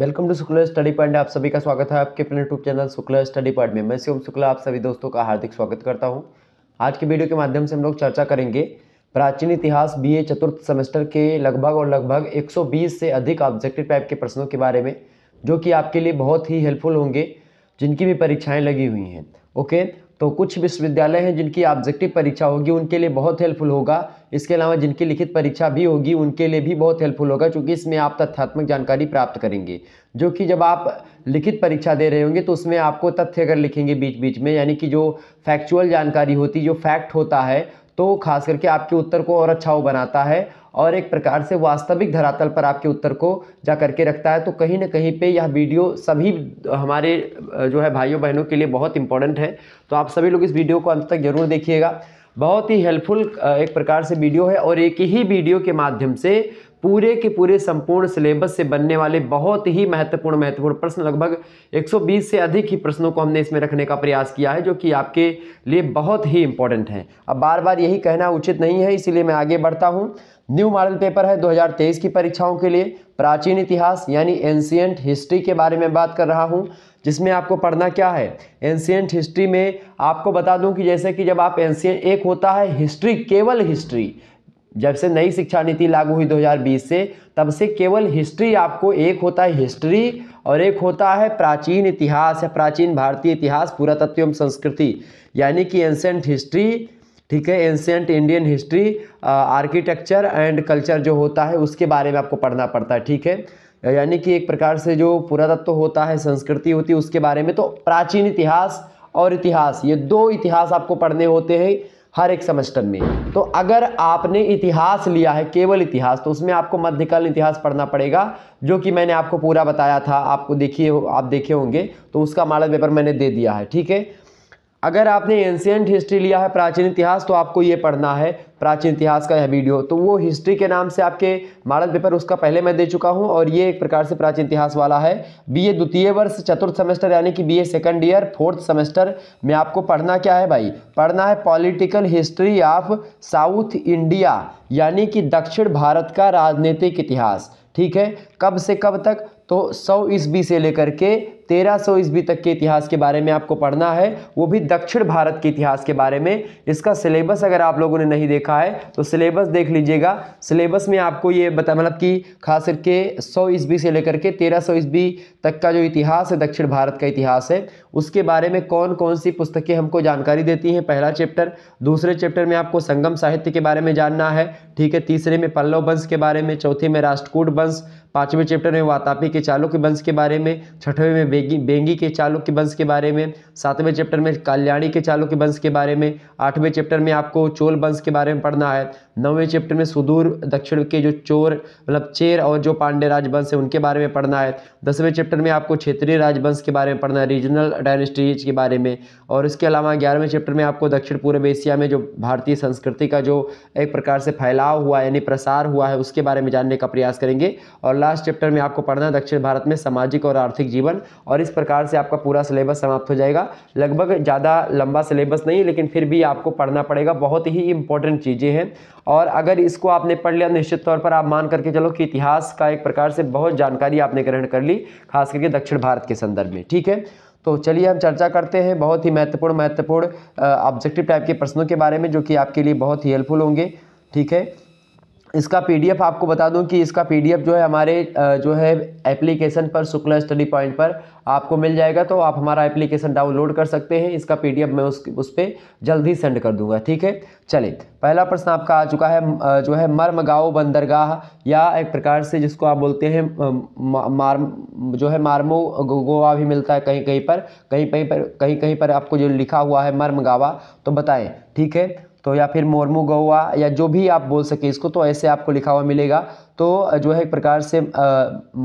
welcome to Shukla study point आप सभी का स्वागत है आपके अपने YouTube channel Shukla study point में मैं शिवम शुक्ला आप सभी दोस्तों का हार्दिक स्वागत करता हूं आज के वीडियो के माध्यम से हम लोग चर्चा करेंगे प्राचीन इतिहास बीए चतुर्थ सेमेस्टर के लगभग और लगभग 120 से अधिक ऑब्जेक्टिव टाइप के प्रश्नों के बारे में जो कि आपके लिए बहुत ही हेल्पफुल होंगे जिनकी भी परीक्षाएँ लगी हुई हैं ओके तो कुछ विश्वविद्यालय हैं जिनकी ऑब्जेक्टिव परीक्षा होगी उनके लिए बहुत हेल्पफुल होगा इसके अलावा जिनकी लिखित परीक्षा भी होगी उनके लिए भी बहुत हेल्पफुल होगा क्योंकि इसमें आप तथ्यात्मक जानकारी प्राप्त करेंगे जो कि जब आप लिखित परीक्षा दे रहे होंगे तो उसमें आपको तथ्य अगर लिखेंगे बीच बीच में यानी कि जो फैक्चुअल जानकारी होती जो फैक्ट होता है तो खास करके आपके उत्तर को और अच्छा वो बनाता है और एक प्रकार से वास्तविक धरातल पर आपके उत्तर को जा करके रखता है तो कहीं ना कहीं पे यह वीडियो सभी हमारे जो है भाइयों बहनों के लिए बहुत इंपॉर्टेंट है तो आप सभी लोग इस वीडियो को अंत तक ज़रूर देखिएगा बहुत ही हेल्पफुल एक प्रकार से वीडियो है और एक ही वीडियो के माध्यम से पूरे के पूरे संपूर्ण सिलेबस से बनने वाले बहुत ही महत्वपूर्ण महत्वपूर्ण प्रश्न लगभग 120 से अधिक ही प्रश्नों को हमने इसमें रखने का प्रयास किया है जो कि आपके लिए बहुत ही इंपॉर्टेंट है अब बार बार यही कहना उचित नहीं है इसीलिए मैं आगे बढ़ता हूँ न्यू मॉडल पेपर है 2023 की परीक्षाओं के लिए प्राचीन इतिहास यानी एंशियंट हिस्ट्री के बारे में बात कर रहा हूँ जिसमें आपको पढ़ना क्या है एंशियंट हिस्ट्री में आपको बता दूं कि जैसे कि जब आप एंशियंट एक होता है हिस्ट्री केवल हिस्ट्री जब से नई शिक्षा नीति लागू हुई 2020 से तब से केवल हिस्ट्री आपको एक होता है हिस्ट्री और एक होता है प्राचीन इतिहास या प्राचीन भारतीय इतिहास पुरातत्व एवं संस्कृति यानी कि एंसेंट हिस्ट्री ठीक है ancient Indian history architecture and culture जो होता है उसके बारे में आपको पढ़ना पड़ता है ठीक है यानी कि एक प्रकार से जो पुरातत्व होता है संस्कृति होती है उसके बारे में तो प्राचीन इतिहास और इतिहास ये दो इतिहास आपको पढ़ने होते हैं हर एक सेमेस्टर में तो अगर आपने इतिहास लिया है केवल इतिहास तो उसमें आपको मध्यकाल इतिहास पढ़ना पड़ेगा जो कि मैंने आपको पूरा बताया था आपको देखिए आप देखे होंगे तो उसका मॉडल पेपर मैंने दे दिया है ठीक है अगर आपने एंशियंट हिस्ट्री लिया है प्राचीन इतिहास तो आपको ये पढ़ना है प्राचीन इतिहास का यह वीडियो तो वो हिस्ट्री के नाम से आपके मॉडल पेपर उसका पहले मैं दे चुका हूँ और ये एक प्रकार से प्राचीन इतिहास वाला है बीए द्वितीय वर्ष चतुर्थ सेमेस्टर यानी कि BA second year fourth semester में आपको पढ़ना क्या है भाई पढ़ना है political history of south India यानी कि दक्षिण भारत का राजनीतिक इतिहास ठीक है कब से कब तक तो सौ ईस्वी से लेकर के तेरह सौ ईस्वी तक के इतिहास के बारे में आपको पढ़ना है वो भी दक्षिण भारत के इतिहास के बारे में इसका सिलेबस अगर आप लोगों ने नहीं देखा है तो सिलेबस देख लीजिएगा सिलेबस में आपको ये बता मतलब कि खास करके सौ ईस्वी से लेकर के तेरह सौ ईस्वी तक का जो इतिहास है दक्षिण भारत का इतिहास है उसके बारे में कौन कौन सी पुस्तकें हमको जानकारी देती हैं पहला चैप्टर दूसरे चैप्टर में आपको संगम साहित्य के बारे में जानना है ठीक है तीसरे में पल्लव वंश के बारे में चौथे में राष्ट्रकूट वंश पाँचवें चैप्टर में वातापी के के वंश के बारे में छठवें में बेगी बेंगी के चालों के वंश के बारे में सातवें चैप्टर में कल्याणी के के वंश के बारे में आठवें चैप्टर में आपको चोल वंश के बारे में पढ़ना है नौवें चैप्टर में सुदूर दक्षिण के जो चोर मतलब चेर और जो पांडे राजवंश है उनके बारे में पढ़ना है दसवें चैप्टर में आपको क्षेत्रीय राजवंश के बारे में पढ़ना है रीजनल डायनेस्टीज के बारे में और इसके अलावा ग्यारहवें चैप्टर में आपको दक्षिण पूर्व एशिया में जो भारतीय संस्कृति का जो एक प्रकार से फैलाव हुआ यानी प्रसार हुआ है उसके बारे में जानने का प्रयास करेंगे और लास्ट चैप्टर में आपको पढ़ना है दक्षिण भारत में सामाजिक और आर्थिक जीवन और इस प्रकार से आपका पूरा सिलेबस समाप्त हो जाएगा लगभग ज़्यादा लंबा सिलेबस नहीं लेकिन फिर भी आपको पढ़ना पड़ेगा बहुत ही इंपॉर्टेंट चीज़ें हैं और अगर इसको आपने पढ़ लिया निश्चित तौर पर आप मान करके चलो कि इतिहास का एक प्रकार से बहुत जानकारी आपने ग्रहण कर ली खास करके दक्षिण भारत के संदर्भ में ठीक है तो चलिए हम चर्चा करते हैं बहुत ही महत्वपूर्ण महत्वपूर्ण ऑब्जेक्टिव टाइप के प्रश्नों के बारे में जो कि आपके लिए बहुत ही हेल्पफुल होंगे ठीक है इसका पीडीएफ आपको बता दूं कि इसका पीडीएफ जो है हमारे जो है एप्लीकेशन पर शुक्ला स्टडी पॉइंट पर आपको मिल जाएगा तो आप हमारा एप्लीकेशन डाउनलोड कर सकते हैं इसका पीडीएफ मैं उस उस पर जल्द ही सेंड कर दूंगा ठीक है चलिए पहला प्रश्न आपका आ चुका है जो है गाओ बंदरगाह या एक प्रकार से जिसको आप बोलते हैं मार जो है मार्मो गोवा भी मिलता है कहीं कहीं पर कहीं कहीं पर कहीं कहीं पर आपको जो लिखा हुआ है मर्मगावा तो बताएँ ठीक है तो या फिर मोरमो गौआ या जो भी आप बोल सके इसको तो ऐसे आपको लिखा हुआ मिलेगा तो जो है एक प्रकार से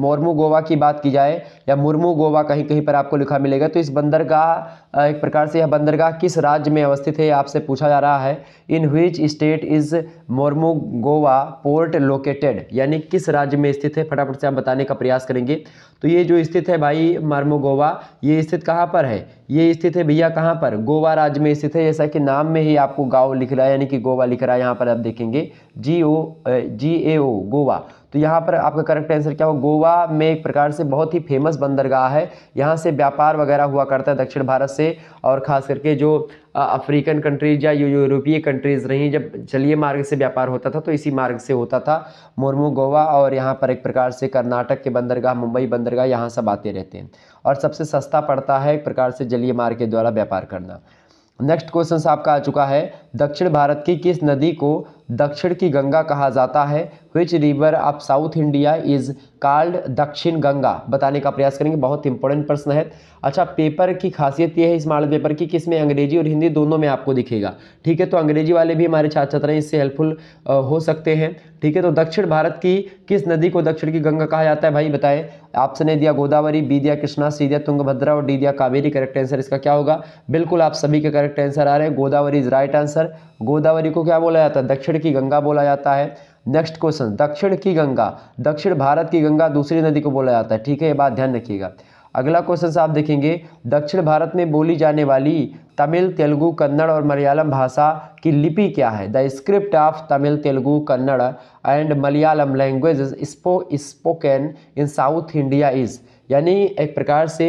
मोरमू गोवा की बात की जाए या मुर्मू गोवा कहीं कहीं पर आपको लिखा मिलेगा तो इस बंदरगाह एक प्रकार से यह बंदरगाह किस राज्य में अवस्थित है आपसे पूछा जा रहा है in which state is Mormugao port located यानी किस राज्य में स्थित है फटाफट से आप बताने का प्रयास करेंगे तो ये जो स्थित है भाई मार्मो गोवा ये स्थित कहाँ पर है ये स्थित है भैया कहाँ पर गोवा राज्य में स्थित है जैसा कि नाम में ही आपको गाँव लिख रहा है यानी कि गोवा लिख रहा है यहाँ पर आप देखेंगे जी ओ जी ए ओ गोवा तो यहाँ पर आपका करेक्ट आंसर क्या हो गोवा में एक प्रकार से बहुत ही फेमस बंदरगाह है यहाँ से व्यापार वगैरह हुआ करता है दक्षिण भारत से और ख़ास करके जो अफ्रीकन कंट्रीज या यूरोपीय कंट्रीज़ रहीं जब जलीय मार्ग से व्यापार होता था तो इसी मार्ग से होता था मुर्मू गोवा और यहाँ पर एक प्रकार से कर्नाटक के बंदरगाह मुंबई बंदरगाह यहाँ सब आते रहते हैं और सबसे सस्ता पड़ता है एक प्रकार से जलीय मार्ग के द्वारा व्यापार करना नेक्स्ट क्वेश्चन आपका आ चुका है दक्षिण भारत की किस नदी को दक्षिण की गंगा कहा जाता है which river of south India is called दक्षिण गंगा बताने का प्रयास करेंगे बहुत इंपॉर्टेंट प्रश्न है अच्छा पेपर की खासियत यह है इस मॉडल पेपर की किसमें अंग्रेजी और हिंदी दोनों में आपको दिखेगा ठीक है तो अंग्रेजी वाले भी हमारे छात्र छात्राएं इससे हेल्पफुल हो सकते हैं ठीक है तो दक्षिण भारत की किस नदी को दक्षिण की गंगा कहा जाता है भाई बताए ऑप्शन ए दिया गोदावरी बी दिया कृष्णा सी दिया तुंगभद्रा और डी दिया कावेरी करेक्ट आंसर इसका क्या होगा बिल्कुल आप सभी के करेक्ट आंसर आ रहे हैं Godavari is right answer answer Godavari को क्या बोला जाता है दक्षिण की गंगा बोला जाता है नेक्स्ट क्वेश्चन दक्षिण की गंगा दक्षिण भारत की गंगा दूसरी नदी को बोला जाता है ठीक है ये बात ध्यान रखिएगा अगला क्वेश्चन आप देखेंगे दक्षिण भारत में बोली जाने वाली तमिल तेलुगु कन्नड़ और मलयालम भाषा की लिपि क्या है the script of Tamil Telugu Kannada and Malayalam language spo spoken in south India is यानी एक प्रकार से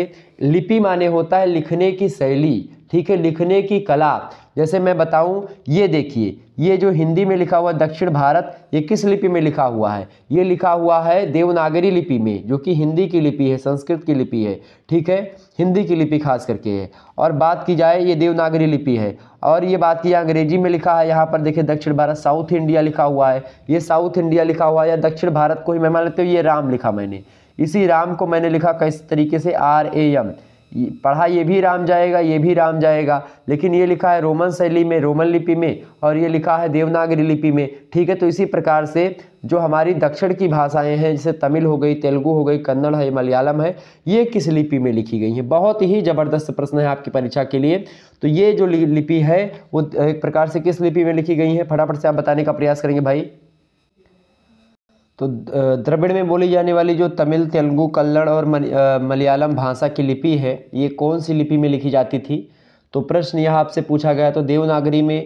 लिपि माने होता है लिखने की शैली ठीक है लिखने की कला जैसे मैं बताऊँ ये देखिए ये जो हिंदी में लिखा हुआ दक्षिण भारत ये किस लिपि में लिखा हुआ है ये लिखा हुआ है देवनागरी लिपि में जो कि हिंदी की लिपि है संस्कृत की लिपि है ठीक है हिंदी की लिपि खास करके है और बात की जाए ये देवनागरी लिपि है और ये बात की जाए अंग्रेजी में लिखा है यहाँ पर देखिए दक्षिण भारत साउथ इंडिया लिखा हुआ है ये साउथ इंडिया लिखा हुआ है या दक्षिण भारत को ही मैं मान लेते हो ये राम लिखा मैंने इसी राम को मैंने लिखा किस तरीके से आर ए एम पढ़ा ये भी राम जाएगा ये भी राम जाएगा लेकिन ये लिखा है रोमन शैली में रोमन लिपि में और ये लिखा है देवनागरी लिपि में ठीक है तो इसी प्रकार से जो हमारी दक्षिण की भाषाएं हैं जैसे तमिल हो गई तेलुगु हो गई कन्नड़ है मलयालम है ये किस लिपि में लिखी गई है बहुत ही ज़बरदस्त प्रश्न है आपकी परीक्षा के लिए तो ये जो लिपि है वो एक प्रकार से किस लिपि में लिखी गई है फटाफट से आप बताने का प्रयास करेंगे भाई तो द्रविड़ में बोली जाने वाली जो तमिल तेलुगु कन्नड़ और मलयालम भाषा की लिपि है ये कौन सी लिपि में लिखी जाती थी तो प्रश्न यह आपसे पूछा गया तो देवनागरी में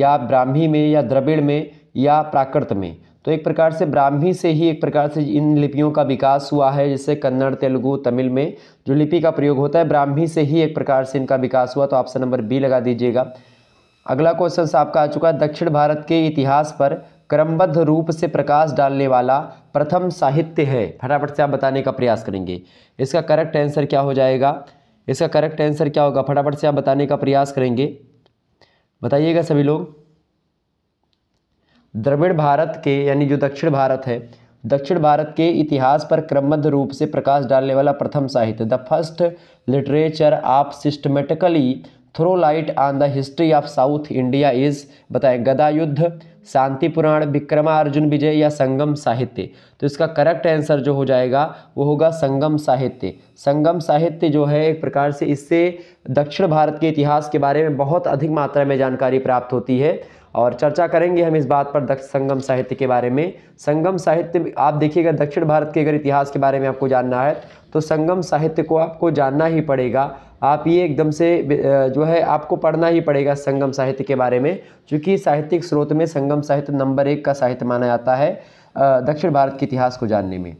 या ब्राह्मी में या द्रविड़ में या प्राकृत में तो एक प्रकार से ब्राह्मी से ही एक प्रकार से इन लिपियों का विकास हुआ है जैसे कन्नड़ तेलुगु तमिल में जो लिपि का प्रयोग होता है ब्राह्मी से ही एक प्रकार से इनका विकास हुआ तो ऑप्शन नंबर बी लगा दीजिएगा अगला क्वेश्चन आपका आ चुका है दक्षिण भारत के इतिहास पर क्रमबद्ध रूप से प्रकाश डालने वाला प्रथम साहित्य है फटाफट से आप बताने का प्रयास करेंगे इसका करेक्ट आंसर क्या हो जाएगा इसका करेक्ट आंसर क्या होगा फटाफट से आप बताने का प्रयास करेंगे बताइएगा सभी लोग द्रविड़ भारत के यानी जो दक्षिण भारत है दक्षिण भारत के इतिहास पर क्रमबद्ध रूप से प्रकाश डालने वाला प्रथम साहित्य the first literature of systematically throw light on the history of south India is बताएं गदा युद्ध शांति पुराण विक्रमार्जुन विजय या संगम साहित्य तो इसका करेक्ट आंसर जो हो जाएगा वो होगा संगम साहित्य संगम साहित्य जो है एक प्रकार से इससे दक्षिण भारत के इतिहास के बारे में बहुत अधिक मात्रा में जानकारी प्राप्त होती है और चर्चा करेंगे हम इस बात पर दक्ष संगम साहित्य के बारे में संगम साहित्य आप देखिएगा दक्षिण भारत के अगर इतिहास के बारे में आपको जानना है तो संगम साहित्य को आपको जानना ही पड़ेगा आप ये एकदम से जो है आपको पढ़ना ही पड़ेगा संगम साहित्य के बारे में क्योंकि साहित्यिक स्रोत में संगम साहित्य नंबर एक का साहित्य माना जाता है दक्षिण भारत के इतिहास को जानने में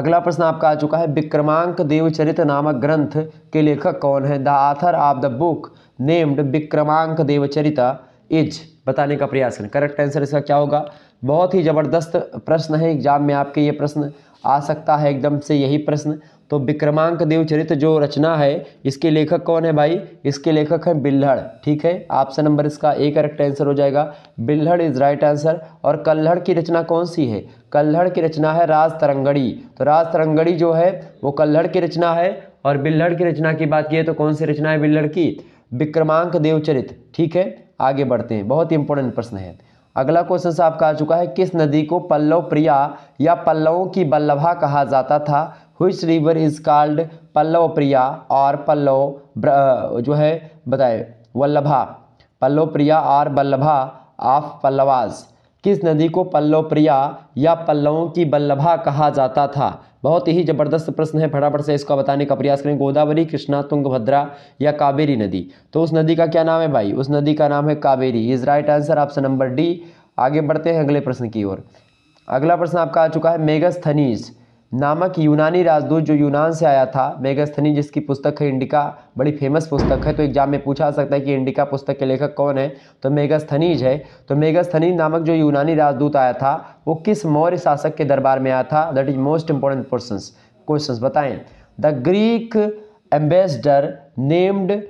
अगला प्रश्न आपका आ चुका है विक्रमांक देवचरित नामक ग्रंथ के लेखक कौन है the author of the book named Vikramanka Devacharita is बताने का प्रयास करें करेक्ट आंसर इसका क्या होगा बहुत ही ज़बरदस्त प्रश्न है एग्जाम में आपके ये प्रश्न आ सकता है एकदम से यही प्रश्न तो विक्रमांक चरित्र जो रचना है इसके लेखक कौन है भाई इसके लेखक हैं बिल्हड़ ठीक है ऑप्शन नंबर इसका ए करेक्ट आंसर हो जाएगा बिल्हड़ इज राइट आंसर और कल्हड़ की रचना कौन सी है कल्हड़ की रचना है राज तरंगड़ी तो राज तरंगड़ी जो है वो कल्हड़ की रचना है और बिल्हड़ की रचना की बात की तो कौन सी रचना है बिल्हड़ की विक्रमांक देवचरित ठीक है आगे बढ़ते हैं बहुत ही इंपॉर्टेंट प्रश्न है अगला क्वेश्चन से आपका आ चुका है किस नदी को पल्लव प्रिया या पल्लवों की बल्लभा कहा जाता था which river is called Pallava Priya और पल्लव जो है बताए वल्लभा पल्लव प्रिया और बल्लभा ऑफ पल्लवाज किस नदी को पल्लव प्रिया या पल्लवों की बल्लभा कहा जाता था बहुत ही ज़बरदस्त प्रश्न है फटाफट से इसका बताने का प्रयास करें गोदावरी कृष्णा तुंगभद्रा या कावेरी नदी तो उस नदी का क्या नाम है भाई उस नदी का नाम है Kaveri is right answer option number D आगे बढ़ते हैं अगले प्रश्न की ओर अगला प्रश्न आपका आ चुका है मेगस्थनीज नामक यूनानी राजदूत जो यूनान से आया था मेगस्थनी जिसकी पुस्तक है इंडिका बड़ी फेमस पुस्तक है तो एग्जाम में पूछा सकता है कि इंडिका पुस्तक के लेखक कौन है तो मेगस्थनीज है तो मेगस्थनीज नामक जो यूनानी राजदूत आया था वो किस मौर्य शासक के दरबार में आया था that is most important question question बताएं the Greek ambassador named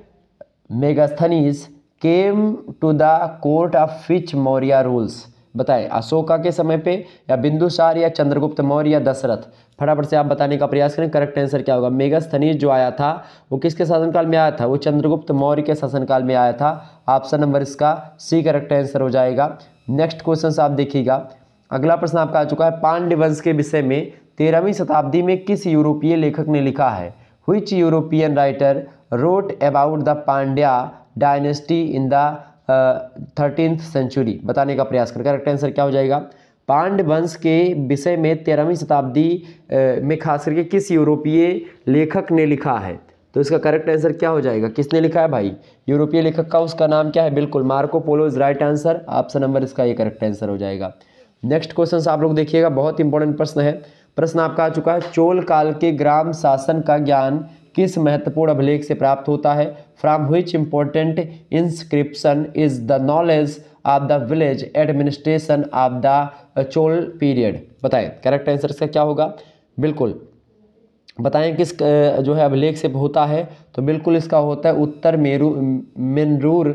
Megasthenes came to the court of which Maurya rules बताएं अशोका के समय पे या बिंदुसार या चंद्रगुप्त मौर्य या दशरथ फटाफट से आप बताने का प्रयास करें करेक्ट आंसर क्या होगा मेघस्थनीज जो आया था वो किसके शासनकाल में आया था वो चंद्रगुप्त मौर्य के शासनकाल में आया था ऑप्शन नंबर इसका सी करेक्ट आंसर हो जाएगा नेक्स्ट क्वेश्चन आप देखिएगा अगला प्रश्न आपका आ चुका है पांडिवंश के विषय में तेरहवीं शताब्दी में किस यूरोपीय लेखक ने लिखा है which European writer wrote about the Pandya dynasty in the thirteen century बताने का प्रयास करें करेक्ट आंसर क्या हो जाएगा पांड वंश के विषय में तेरहवीं शताब्दी में खास करके किस यूरोपीय लेखक ने लिखा है तो इसका करेक्ट आंसर क्या हो जाएगा किसने लिखा है भाई यूरोपीय लेखक का उसका नाम क्या है बिल्कुल Marco Polo is right answer option number इसका ये करेक्ट आंसर हो जाएगा नेक्स्ट क्वेश्चन आप लोग देखिएगा बहुत इंपॉर्टेंट प्रश्न है प्रश्न आपका आ चुका है चोल काल के ग्राम शासन का ज्ञान किस महत्वपूर्ण अभिलेख से प्राप्त होता है from which important inscription is the knowledge of the village administration of the Chola period बताएं करेक्ट आंसर इसका क्या होगा बिल्कुल बताएं किस जो है अभिलेख से होता है तो बिल्कुल इसका होता है उत्तर मेरू मेनरूर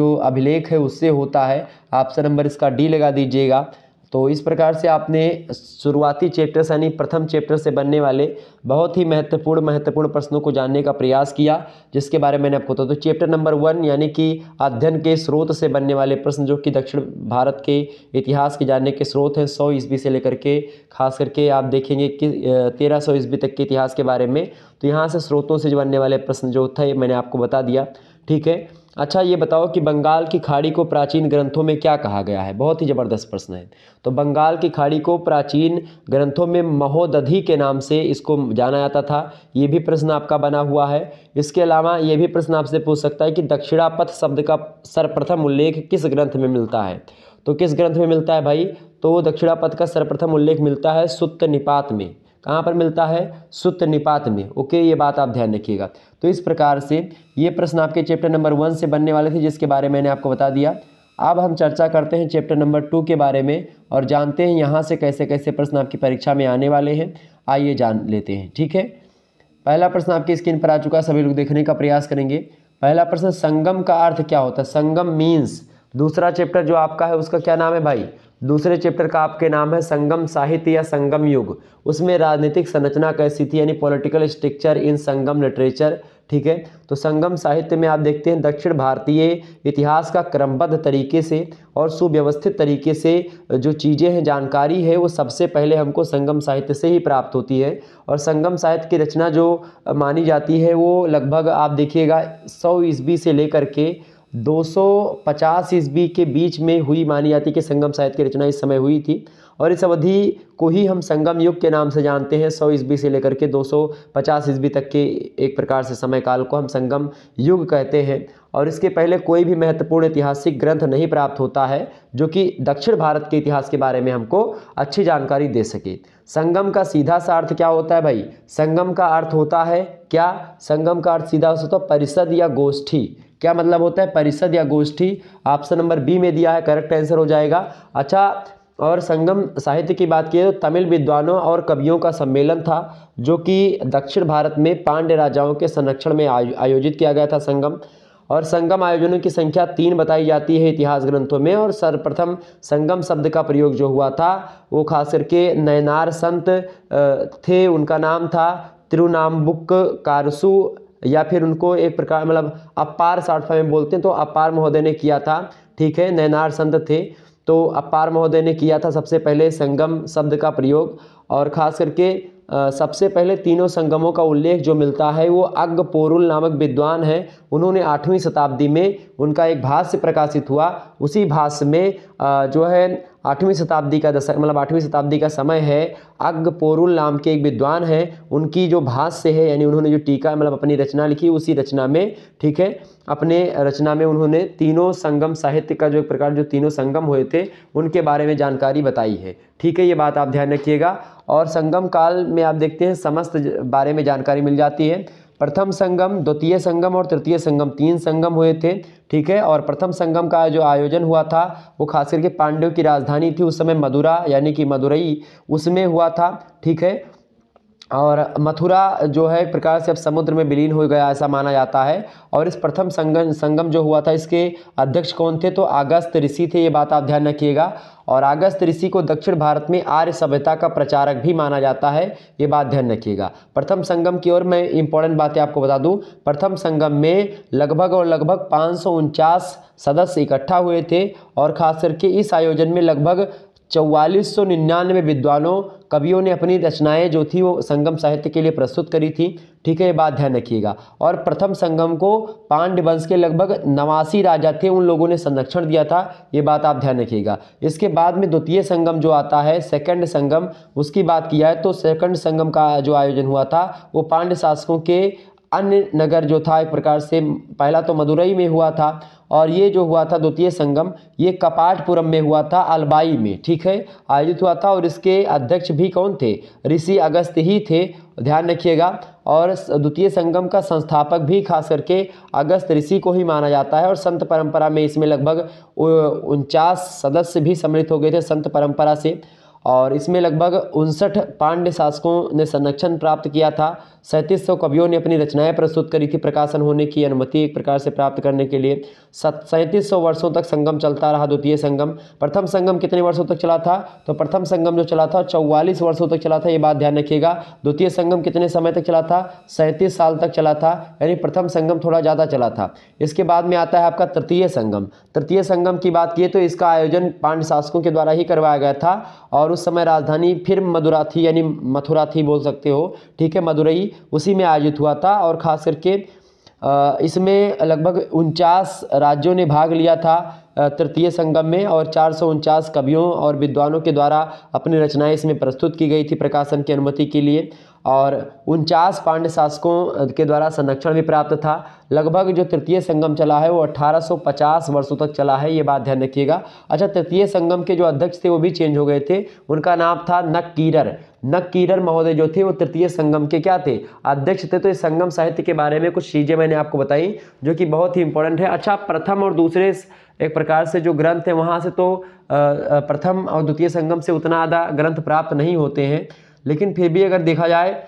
जो अभिलेख है उससे होता है ऑप्शन नंबर इसका डी लगा दीजिएगा तो इस प्रकार से आपने शुरुआती चैप्टर्स यानी प्रथम चैप्टर से बनने वाले बहुत ही महत्वपूर्ण महत्वपूर्ण प्रश्नों को जानने का प्रयास किया जिसके बारे में मैंने आपको बताया तो चैप्टर नंबर वन यानी कि अध्ययन के स्रोत से बनने वाले प्रश्न जो कि दक्षिण भारत के इतिहास के जानने के स्रोत हैं सौ ईस्वी से लेकर के खास करके आप देखेंगे कि तेरह सौ ईस्वी तक के इतिहास के बारे में तो यहाँ से स्रोतों से जो बनने वाले प्रश्न जो थे मैंने आपको बता दिया ठीक है अच्छा ये बताओ कि बंगाल की खाड़ी को प्राचीन ग्रंथों में क्या कहा गया है बहुत ही ज़बरदस्त प्रश्न है तो बंगाल की खाड़ी को प्राचीन ग्रंथों में महोदधि के नाम से इसको जाना जाता था ये भी प्रश्न आपका बना हुआ है इसके अलावा ये भी प्रश्न आपसे पूछ सकता है कि दक्षिणापथ शब्द का सर्वप्रथम उल्लेख किस ग्रंथ में मिलता है तो किस ग्रंथ में मिलता है भाई तो दक्षिणापथ का सर्वप्रथम उल्लेख मिलता है सुत्त निपात में कहाँ पर मिलता है सुत निपात में ओके ये बात आप ध्यान रखिएगा तो इस प्रकार से ये प्रश्न आपके चैप्टर नंबर वन से बनने वाले थे जिसके बारे में मैंने आपको बता दिया अब हम चर्चा करते हैं चैप्टर नंबर टू के बारे में और जानते हैं यहाँ से कैसे कैसे प्रश्न आपकी परीक्षा में आने वाले हैं आइए जान लेते हैं ठीक है पहला प्रश्न आपकी स्क्रीन पर आ चुका है सभी लोग देखने का प्रयास करेंगे पहला प्रश्न संगम का अर्थ क्या होता है संगम मीन्स दूसरा चैप्टर जो आपका है उसका क्या नाम है भाई दूसरे चैप्टर का आपके नाम है संगम साहित्य या संगम युग उसमें राजनीतिक संरचना कैसी थी यानी political structure in Sangam literature ठीक है तो संगम साहित्य में आप देखते हैं दक्षिण भारतीय इतिहास का क्रमबद्ध तरीके से और सुव्यवस्थित तरीके से जो चीज़ें हैं जानकारी है वो सबसे पहले हमको संगम साहित्य से ही प्राप्त होती है और संगम साहित्य की रचना जो मानी जाती है वो लगभग आप देखिएगा सौ ईस्वी से लेकर के 250 ईस्वी के बीच में हुई मानी जाती कि संगम साहित्य की रचना इस समय हुई थी और इस अवधि को ही हम संगम युग के नाम से जानते हैं 100 ईस्वी से लेकर के 250 ईस्वी तक के एक प्रकार से समय काल को हम संगम युग कहते हैं और इसके पहले कोई भी महत्वपूर्ण ऐतिहासिक ग्रंथ नहीं प्राप्त होता है जो कि दक्षिण भारत के इतिहास के बारे में हमको अच्छी जानकारी दे सके संगम का सीधा सा अर्थ क्या होता है भाई संगम का अर्थ होता है क्या संगम का अर्थ सीधा होता है तो परिषद या गोष्ठी क्या मतलब होता है परिषद या गोष्ठी ऑप्शन नंबर बी में दिया है करेक्ट आंसर हो जाएगा अच्छा और संगम साहित्य की बात की तो तमिल विद्वानों और कवियों का सम्मेलन था जो कि दक्षिण भारत में पांड्य राजाओं के संरक्षण में आयोजित किया गया था संगम और संगम आयोजनों की संख्या तीन बताई जाती है इतिहास ग्रंथों में और सर्वप्रथम संगम शब्द का प्रयोग जो हुआ था वो खास करके नयनार संत थे उनका नाम था तिरुनाम्बुक कारसु या फिर उनको एक प्रकार मतलब अपार शॉर्ट फॉर्म में बोलते हैं तो अपार महोदय ने किया था ठीक है नैनार संत थे तो अपार महोदय ने किया था सबसे पहले संगम शब्द का प्रयोग और ख़ास करके सबसे पहले तीनों संगमों का उल्लेख जो मिलता है वो अग्ग पोरुल नामक विद्वान हैं उन्होंने आठवीं शताब्दी में उनका एक भाष्य प्रकाशित हुआ उसी भाष्य में जो है आठवीं शताब्दी का दशक मतलब आठवीं शताब्दी का समय है अग पोरुल नाम के एक विद्वान हैं उनकी जो भाष्य है यानी उन्होंने जो टीका मतलब अपनी रचना लिखी उसी रचना में ठीक है अपने रचना में उन्होंने तीनों संगम साहित्य का जो एक प्रकार जो तीनों संगम हुए थे उनके बारे में जानकारी बताई है ठीक है ये बात आप ध्यान रखिएगा और संगम काल में आप देखते हैं समस्त बारे में जानकारी मिल जाती है प्रथम संगम द्वितीय संगम और तृतीय संगम तीन संगम हुए थे ठीक है और प्रथम संगम का जो आयोजन हुआ था वो खास करके पांडव की राजधानी थी उस समय मदुरा यानी कि मदुरई उसमें हुआ था ठीक है और मथुरा जो है एक प्रकार से अब समुद्र में विलीन हो गया ऐसा माना जाता है और इस प्रथम संगम संगम जो हुआ था इसके अध्यक्ष कौन थे तो अगस्त ऋषि थे ये बात आप ध्यान रखिएगा और अगस्त ऋषि को दक्षिण भारत में आर्य सभ्यता का प्रचारक भी माना जाता है ये बात ध्यान रखिएगा प्रथम संगम की ओर मैं इंपॉर्टेंट बातें आपको बता दूँ प्रथम संगम में लगभग और लगभग पाँच सौ उनचास सदस्य इकट्ठा हुए थे और खास करके इस आयोजन में लगभग चौवालीस सौ निन्यानवे विद्वानों कवियों ने अपनी रचनाएं जो थी वो संगम साहित्य के लिए प्रस्तुत करी थी ठीक है ये बात ध्यान रखिएगा और प्रथम संगम को पांड्य वंश के लगभग नवासी राजा थे उन लोगों ने संरक्षण दिया था ये बात आप ध्यान रखिएगा इसके बाद में द्वितीय संगम जो आता है सेकंड संगम उसकी बात किया है तो सेकंड संगम का जो आयोजन हुआ था वो पांड्य शासकों के अन्य नगर जो था एक प्रकार से पहला तो मदुरई में हुआ था और ये जो हुआ था द्वितीय संगम ये कपाटपुरम में हुआ था अलबाई में ठीक है आयोजित हुआ था और इसके अध्यक्ष भी कौन थे ऋषि अगस्त ही थे ध्यान रखिएगा और द्वितीय संगम का संस्थापक भी खास करके अगस्त ऋषि को ही माना जाता है और संत परंपरा में इसमें लगभग उनचास सदस्य भी सम्मिलित हो गए थे संत परंपरा से और इसमें लगभग उनसठ पांड्य शासकों ने संरक्षण प्राप्त किया था सैंतीस सौ कवियों ने अपनी रचनाएं प्रस्तुत करी थी प्रकाशन होने की अनुमति एक प्रकार से प्राप्त करने के लिए सैंतीस सौ वर्षों तक संगम चलता रहा द्वितीय संगम प्रथम संगम कितने वर्षों तक चला था तो प्रथम संगम जो चला था चौवालीस वर्षों तक चला था ये बात ध्यान रखिएगा द्वितीय संगम कितने समय तक चला था सैंतीस साल तक चला था यानी प्रथम संगम थोड़ा ज़्यादा चला था इसके बाद में आता है आपका तृतीय संगम तृतीय संगम की बात की तो इसका आयोजन पांड शासकों के द्वारा ही करवाया गया था और उस समय राजधानी फिर मदुरा थी यानी मथुरा थी बोल सकते हो ठीक है मदुरई उसी में आयोजित हुआ था और ख़ास करके इसमें लगभग उनचास राज्यों ने भाग लिया था तृतीय संगम में और चार कवियों और विद्वानों के द्वारा अपनी रचनाएं इसमें प्रस्तुत की गई थी प्रकाशन की अनुमति के लिए और उनचास पांड्य शासकों के द्वारा संरक्षण भी प्राप्त था लगभग जो तृतीय संगम चला है वो 1850 वर्षों तक चला है ये बात ध्यान रखिएगा अच्छा तृतीय संगम के जो अध्यक्ष थे वो भी चेंज हो गए थे उनका नाम था नकीरर किरण महोदय जो थे वो तृतीय संगम के क्या थे अध्यक्ष थे तो इस संगम साहित्य के बारे में कुछ चीज़ें मैंने आपको बताई जो कि बहुत ही इंपॉर्टेंट है अच्छा प्रथम और दूसरे एक प्रकार से जो ग्रंथ है वहाँ से तो प्रथम और द्वितीय संगम से उतना आधा ग्रंथ प्राप्त नहीं होते हैं लेकिन फिर भी अगर देखा जाए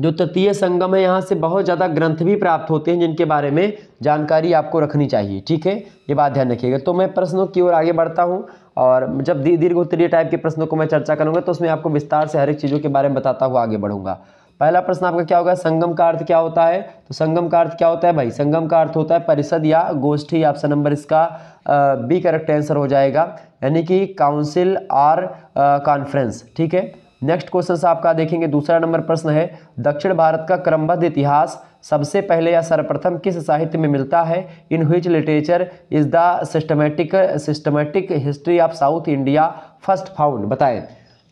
जो तृतीय संगम है यहाँ से बहुत ज़्यादा ग्रंथ भी प्राप्त होते हैं जिनके बारे में जानकारी आपको रखनी चाहिए ठीक है ये बात ध्यान रखिएगा तो मैं प्रश्नों की ओर आगे बढ़ता हूँ और जब दीर्घ उत्तरीय टाइप के प्रश्नों को मैं चर्चा करूँगा तो उसमें आपको विस्तार से हर एक चीज़ों के बारे में बताता हुआ आगे बढ़ूँगा पहला प्रश्न आपका क्या होगा संगम का अर्थ क्या होता है तो संगम का अर्थ क्या होता है भाई संगम का अर्थ होता है परिषद या गोष्ठी ऑप्शन नंबर इसका बी करेक्ट आंसर हो जाएगा यानी कि काउंसिल आर कॉन्फ्रेंस ठीक है नेक्स्ट क्वेश्चन आपका देखेंगे दूसरा नंबर प्रश्न है दक्षिण भारत का क्रमबद्ध इतिहास सबसे पहले या सर्वप्रथम किस साहित्य में मिलता है in which literature is the systematic systematic history of south India first found बताएं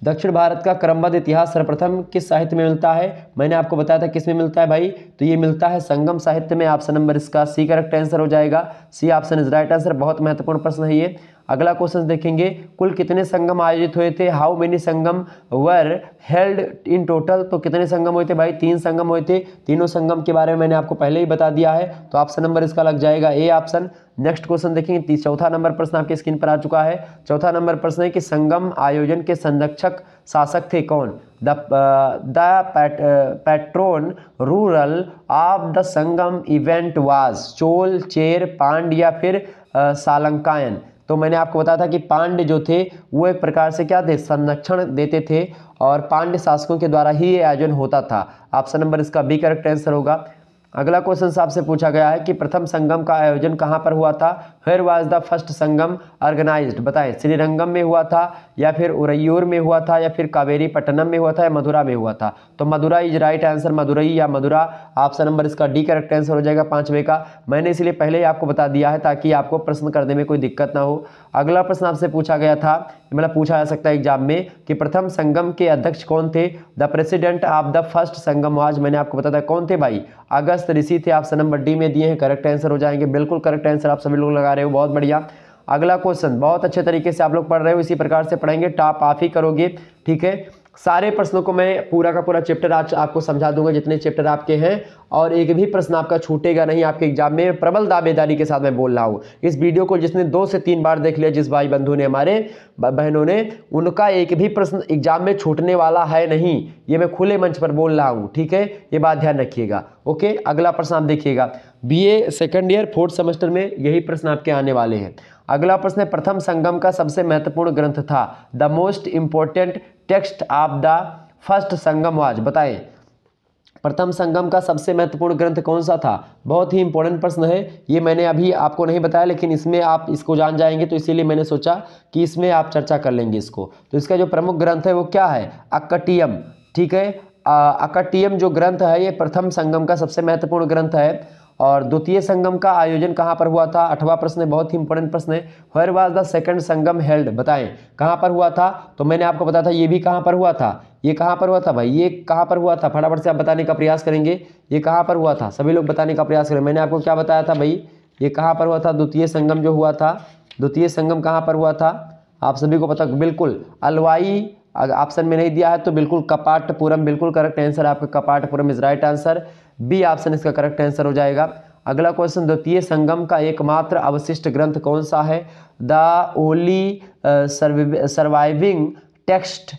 दक्षिण भारत का क्रमबद्ध इतिहास सर्वप्रथम किस साहित्य में मिलता है मैंने आपको बताया था किस में मिलता है भाई तो ये मिलता है संगम साहित्य में ऑप्शन नंबर इसका सी करेक्ट आंसर हो जाएगा C option is right answer बहुत महत्वपूर्ण प्रश्न है ये अगला क्वेश्चन देखेंगे कुल कितने संगम आयोजित हुए थे how many Sangam were held in total तो कितने संगम हुए थे भाई तीन संगम हुए थे तीनों संगम के बारे में मैंने आपको पहले ही बता दिया है तो ऑप्शन नंबर इसका लग जाएगा ए ऑप्शन नेक्स्ट क्वेश्चन देखेंगे चौथा नंबर प्रश्न आपके स्क्रीन पर आ चुका है चौथा नंबर प्रश्न है कि संगम आयोजन के संरक्षक शासक थे कौन the the patron ruler of the Sangam event was Chola Chera Pandya या फिर uh, सालंकायन तो मैंने आपको बताया था कि पांड्य जो थे वो एक प्रकार से क्या थे संरक्षण देते थे और पांड्य शासकों के द्वारा ही ये आयोजन होता था ऑप्शन नंबर इसका बी करेक्ट आंसर होगा अगला क्वेश्चन आपसे पूछा गया है कि प्रथम संगम का आयोजन कहाँ पर हुआ था where was the first Sangam organise बताएं श्रीरंगम में हुआ था या फिर उरैयूर में हुआ था या फिर कावेरी पट्टनम में हुआ था या मधुरा में हुआ था तो Madura is right answer Madurai या मधुरा ऑप्शन नंबर इसका डी करेक्ट आंसर हो जाएगा पाँचवें का मैंने इसलिए पहले ही आपको बता दिया है ताकि आपको प्रश्न करने में कोई दिक्कत ना हो अगला प्रश्न आपसे पूछा गया था मतलब पूछा जा सकता है एग्जाम में कि प्रथम संगम के अध्यक्ष कौन थे the president of the first Sangam आज मैंने आपको बताया था कौन थे भाई अगस्त ऋषि थे ऑप्शन नंबर डी में दिए हैं करेक्ट आंसर हो जाएंगे बिल्कुल करेक्ट आंसर आप सभी लोग लगा लगा रहे हो बहुत बढ़िया अगला क्वेश्चन बहुत अच्छे तरीके से आप लोग पढ़ रहे हो इसी प्रकार से पढ़ेंगे टॉप आप ही करोगे ठीक है सारे प्रश्नों को मैं पूरा का पूरा चैप्टर आज आपको समझा दूंगा जितने चैप्टर आपके हैं और एक भी प्रश्न आपका छूटेगा नहीं आपके एग्जाम में प्रबल दावेदारी के साथ मैं बोल रहा हूँ इस वीडियो को जिसने दो से तीन बार देख लिया जिस भाई बंधु ने हमारे बहनों ने उनका एक भी प्रश्न एग्जाम में छूटने वाला है नहीं ये मैं खुले मंच पर बोल रहा हूँ ठीक है ये बात ध्यान रखिएगा ओके अगला प्रश्न आप देखिएगा B A second year fourth semester में यही प्रश्न आपके आने वाले हैं अगला प्रश्न है प्रथम संगम का सबसे महत्वपूर्ण ग्रंथ था the most important text of the first Sangam was बताएं प्रथम संगम का सबसे महत्वपूर्ण ग्रंथ कौन सा था बहुत ही इंपॉर्टेंट प्रश्न है ये मैंने अभी आपको नहीं बताया लेकिन इसमें आप इसको जान जाएंगे तो इसीलिए मैंने सोचा कि इसमें आप चर्चा कर लेंगे इसको तो इसका जो प्रमुख ग्रंथ है वो क्या है अकटियम ठीक है अकटियम जो ग्रंथ है ये प्रथम संगम का सबसे महत्वपूर्ण ग्रंथ है और द्वितीय संगम का आयोजन कहाँ पर हुआ था अठवा प्रश्न बहुत ही इंपॉर्टेंट प्रश्न है where was the second Sangam held बताएं कहाँ पर हुआ था तो मैंने आपको बताया था ये भी कहाँ पर हुआ था ये कहाँ पर हुआ था भाई ये कहाँ पर हुआ था फटाफट से आप बताने का प्रयास करेंगे ये कहाँ पर हुआ था सभी लोग बताने का प्रयास करें मैंने आपको क्या बताया था भाई ये कहाँ पर हुआ था द्वितीय संगम जो हुआ था द्वितीय संगम कहाँ पर हुआ था आप सभी को पता बिल्कुल अलवाई अगर ऑप्शन में नहीं दिया है तो बिल्कुल कपाटपुरम बिल्कुल करेक्ट आंसर है आपका Kapatapuram is right answer B option इसका करेक्ट आंसर हो जाएगा अगला क्वेश्चन द्वितीय संगम का एकमात्र अवशिष्ट ग्रंथ कौन सा है the only surviving text